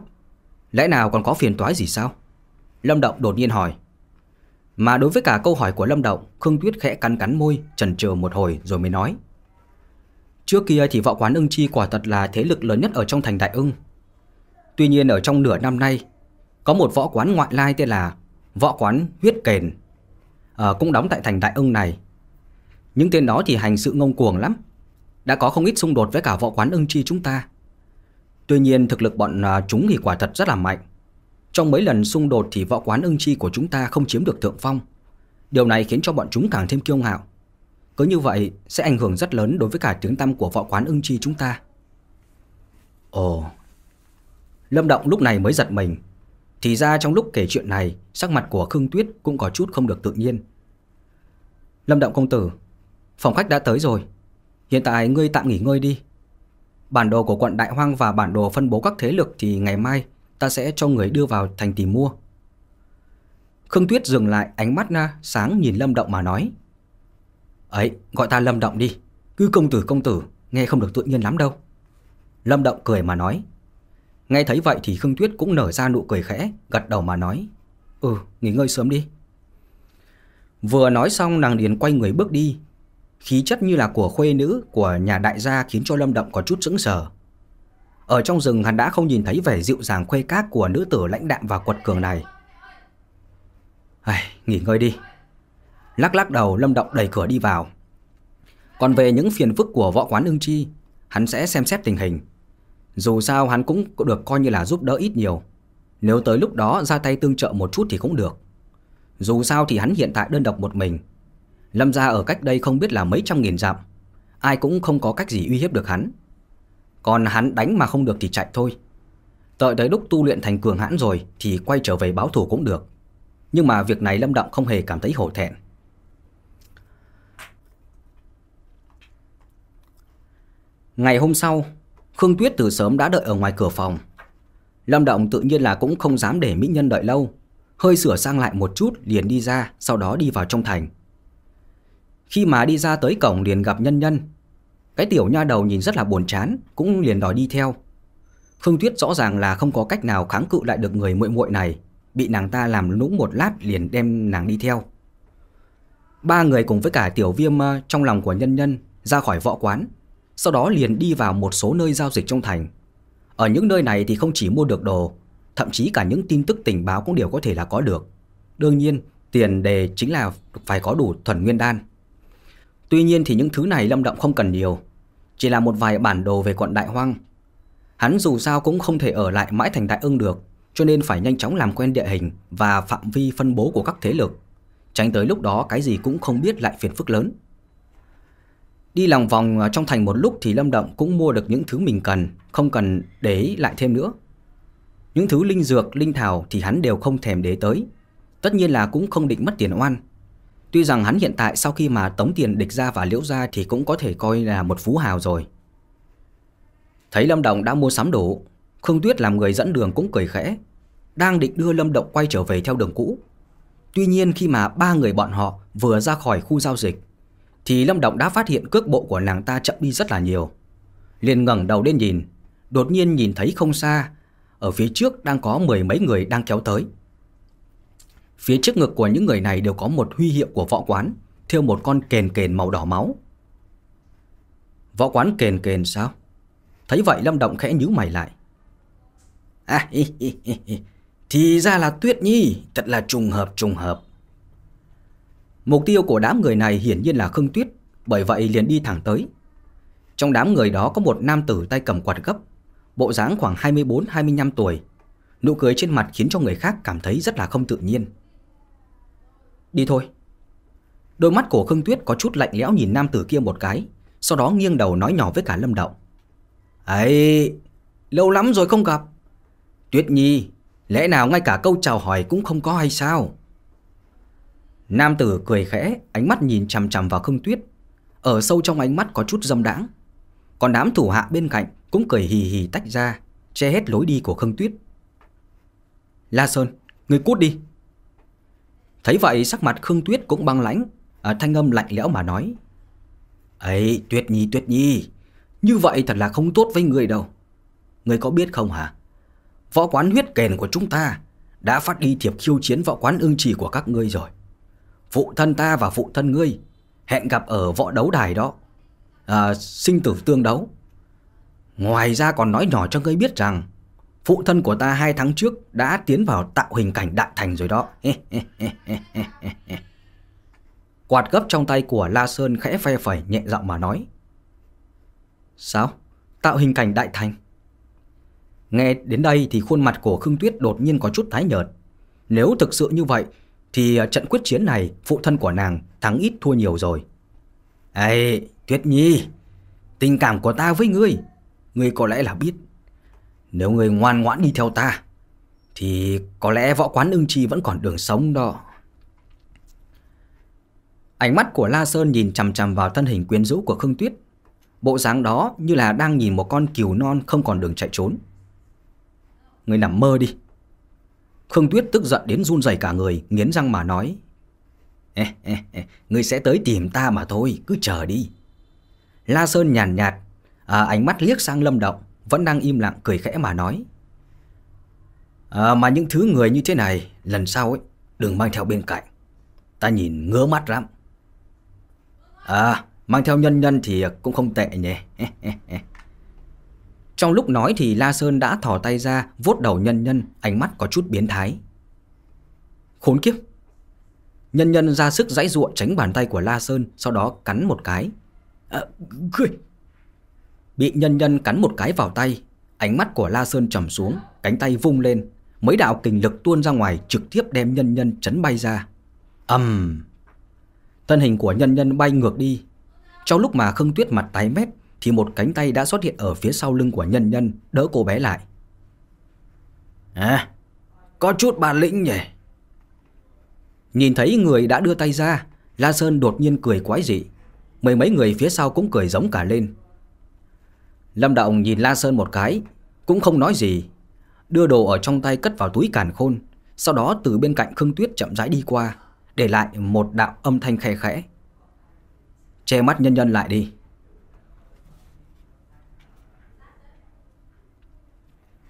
Lẽ nào còn có phiền toái gì sao Lâm Động đột nhiên hỏi Mà đối với cả câu hỏi của Lâm Động Khương Tuyết khẽ cắn cắn môi chần chờ một hồi rồi mới nói Trước kia thì võ quán ưng chi quả thật là thế lực lớn nhất ở trong thành đại ưng Tuy nhiên ở trong nửa năm nay Có một võ quán ngoại lai tên là Võ quán huyết kền à, Cũng đóng tại thành đại ưng này những tên đó thì hành sự ngông cuồng lắm Đã có không ít xung đột với cả võ quán ưng chi chúng ta Tuy nhiên thực lực bọn à, chúng thì quả thật rất là mạnh Trong mấy lần xung đột thì võ quán ưng chi của chúng ta không chiếm được thượng phong Điều này khiến cho bọn chúng càng thêm kiêu ngạo Cứ như vậy sẽ ảnh hưởng rất lớn đối với cả tiếng tâm của võ quán ưng chi chúng ta Ồ Lâm Động lúc này mới giật mình Thì ra trong lúc kể chuyện này Sắc mặt của Khương Tuyết cũng có chút không được tự nhiên Lâm Động công tử Phòng khách đã tới rồi Hiện tại ngươi tạm nghỉ ngơi đi Bản đồ của quận Đại Hoang và bản đồ phân bố các thế lực Thì ngày mai ta sẽ cho người đưa vào thành tìm mua Khương Tuyết dừng lại ánh mắt na sáng nhìn Lâm Động mà nói Ấy gọi ta Lâm Động đi Cứ công tử công tử nghe không được tự nhiên lắm đâu Lâm Động cười mà nói Nghe thấy vậy thì Khương Tuyết cũng nở ra nụ cười khẽ Gật đầu mà nói Ừ nghỉ ngơi sớm đi Vừa nói xong nàng điền quay người bước đi khí chất như là của khuê nữ của nhà đại gia khiến cho Lâm Động có chút sững sờ. Ở trong rừng hắn đã không nhìn thấy vẻ dịu dàng khuê các của nữ tử lãnh đạm và quật cường này. Ai, nghỉ ngơi đi. Lắc lắc đầu Lâm Động đẩy cửa đi vào. Còn về những phiền phức của võ quán ưng chi, hắn sẽ xem xét tình hình. Dù sao hắn cũng được coi như là giúp đỡ ít nhiều. Nếu tới lúc đó ra tay tương trợ một chút thì cũng được. Dù sao thì hắn hiện tại đơn độc một mình Lâm gia ở cách đây không biết là mấy trăm nghìn dặm, ai cũng không có cách gì uy hiếp được hắn. Còn hắn đánh mà không được thì chạy thôi. Tới tới lúc tu luyện thành cường hãn rồi thì quay trở về báo thù cũng được. Nhưng mà việc này Lâm Động không hề cảm thấy hổ thẹn. Ngày hôm sau, Khương Tuyết từ sớm đã đợi ở ngoài cửa phòng. Lâm Động tự nhiên là cũng không dám để mỹ nhân đợi lâu, hơi sửa sang lại một chút liền đi ra, sau đó đi vào trong thành. Khi mà đi ra tới cổng liền gặp nhân nhân Cái tiểu nha đầu nhìn rất là buồn chán Cũng liền đòi đi theo Phương Tuyết rõ ràng là không có cách nào kháng cự lại được người muội muội này Bị nàng ta làm nũng một lát liền đem nàng đi theo Ba người cùng với cả tiểu viêm ờ, trong lòng của nhân nhân ra khỏi võ quán Sau đó liền đi vào một số nơi giao dịch trong thành Ở những nơi này thì không chỉ mua được đồ Thậm chí cả những tin tức tình báo cũng đều có thể là có được Đương nhiên tiền đề chính là phải có đủ thuần nguyên đan Tuy nhiên thì những thứ này Lâm Động không cần nhiều, chỉ là một vài bản đồ về quận Đại Hoang. Hắn dù sao cũng không thể ở lại mãi thành Đại Ưng được, cho nên phải nhanh chóng làm quen địa hình và phạm vi phân bố của các thế lực, tránh tới lúc đó cái gì cũng không biết lại phiền phức lớn. Đi lòng vòng à, trong thành một lúc thì Lâm Động cũng mua được những thứ mình cần, không cần để lại thêm nữa. Những thứ linh dược, linh thảo thì hắn đều không thèm để tới. Tất nhiên là cũng không định mất tiền oan, Tuy rằng hắn hiện tại sau khi mà tống tiền địch ra và liễu ra thì cũng có thể coi là một phú hào rồi. Thấy Lâm động đã mua sắm đủ, Khương Tuyết làm người dẫn đường cũng cười khẽ, đang định đưa Lâm Động quay trở về theo đường cũ. Tuy nhiên khi mà ba người bọn họ vừa ra khỏi khu giao dịch, thì Lâm Động đã phát hiện cước bộ của nàng ta chậm đi rất là nhiều. Liền ngẩng đầu lên nhìn, đột nhiên nhìn thấy không xa, ở phía trước đang có mười mấy người đang kéo tới. Phía trước ngực của những người này đều có một huy hiệu của võ quán, thiêu một con kền kền màu đỏ máu. Võ quán kền kền sao? Thấy vậy Lâm Động khẽ nhíu mày lại. À, hi, hi, hi, thì ra là Tuyết Nhi, thật là trùng hợp trùng hợp. Mục tiêu của đám người này hiển nhiên là Khương Tuyết, bởi vậy liền đi thẳng tới. Trong đám người đó có một nam tử tay cầm quạt gấp, bộ dáng khoảng 24-25 tuổi. Nụ cười trên mặt khiến cho người khác cảm thấy rất là không tự nhiên. Đi thôi. Đôi mắt của Khương Tuyết có chút lạnh lẽo nhìn nam tử kia một cái, sau đó nghiêng đầu nói nhỏ với cả Lâm Động. Ấy, lâu lắm rồi không gặp. Tuyết Nhi, lẽ nào ngay cả câu chào hỏi cũng không có hay sao? Nam tử cười khẽ, ánh mắt nhìn chằm chằm vào Khương Tuyết. Ở sâu trong ánh mắt có chút dâm đãng. Còn đám thủ hạ bên cạnh cũng cười hì hì tách ra, che hết lối đi của Khương Tuyết. La Sơn, người cút đi, Thấy vậy sắc mặt Khương Tuyết cũng băng lãnh, à, thanh âm lạnh lẽo mà nói. Ấy, Tuyết Nhi, Tuyết Nhi, như vậy thật là không tốt với người đâu. Người có biết không hả? Võ quán huyết kèn của chúng ta đã phát đi thiệp khiêu chiến võ quán ưng chỉ của các ngươi rồi. Phụ thân ta và phụ thân ngươi hẹn gặp ở võ đấu đài đó. À, sinh tử tương đấu. Ngoài ra còn nói nhỏ cho ngươi biết rằng phụ thân của ta hai tháng trước đã tiến vào tạo hình cảnh đại thành rồi đó. Quạt gấp trong tay của La Sơn khẽ phe phẩy nhẹ giọng mà nói. Sao? Tạo hình cảnh đại thành? Nghe đến đây thì khuôn mặt của Khương Tuyết đột nhiên có chút tái nhợt. Nếu thực sự như vậy thì à, trận quyết chiến này phụ thân của nàng thắng ít thua nhiều rồi. Ê, Tuyết Nhi, tình cảm của ta với ngươi, ngươi có lẽ là biết. Nếu người ngoan ngoãn đi theo ta, thì có lẽ võ quán ưng chi vẫn còn đường sống đó. Ánh mắt của La Sơn nhìn chằm chằm vào thân hình quyến rũ của Khương Tuyết. Bộ dáng đó như là đang nhìn một con cừu non không còn đường chạy trốn. Người nằm mơ đi. Khương Tuyết tức giận đến run rẩy cả người, nghiến răng mà nói. Ê, ê, ê, người sẽ tới tìm ta mà thôi, cứ chờ đi. La Sơn nhàn nhạt, nhạt à, ánh mắt liếc sang Lâm Động vẫn đang im lặng cười khẽ mà nói. À, mà những thứ người như thế này lần sau ấy đừng mang theo bên cạnh. Ta nhìn ngứa mắt lắm. À, mang theo nhân nhân thì cũng không tệ nhỉ. Trong lúc nói thì La Sơn đã thò tay ra vuốt đầu nhân nhân, ánh mắt có chút biến thái. Khốn kiếp! Nhân nhân ra sức giãy ruộng tránh bàn tay của La Sơn, sau đó cắn một cái. À, cười! Bị nhân nhân cắn một cái vào tay Ánh mắt của La Sơn trầm xuống Cánh tay vung lên Mấy đạo kình lực tuôn ra ngoài trực tiếp đem nhân nhân chấn bay ra ầm Thân hình của nhân nhân bay ngược đi Trong lúc mà khương tuyết mặt tái mét Thì một cánh tay đã xuất hiện ở phía sau lưng của nhân nhân Đỡ cô bé lại À Có chút bản lĩnh nhỉ Nhìn thấy người đã đưa tay ra La Sơn đột nhiên cười quái dị Mấy mấy người phía sau cũng cười giống cả lên Lâm Động nhìn La Sơn một cái, cũng không nói gì, đưa đồ ở trong tay cất vào túi càn khôn, sau đó từ bên cạnh Khương Tuyết chậm rãi đi qua, để lại một đạo âm thanh khẽ khẽ. Che mắt nhân nhân lại đi.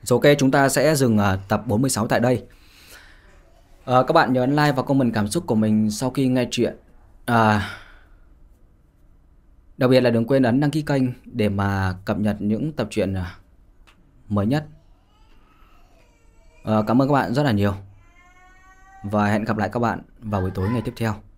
Rồi ok, chúng ta sẽ dừng à, tập 46 tại đây. À, các bạn nhớ like và comment cảm xúc của mình sau khi nghe chuyện. À, Đặc biệt là đừng quên ấn đăng ký kênh để mà cập nhật những tập truyện à, mới nhất. Ờ, cảm ơn các bạn rất là nhiều. Và hẹn gặp lại các bạn vào buổi tối ngày tiếp theo.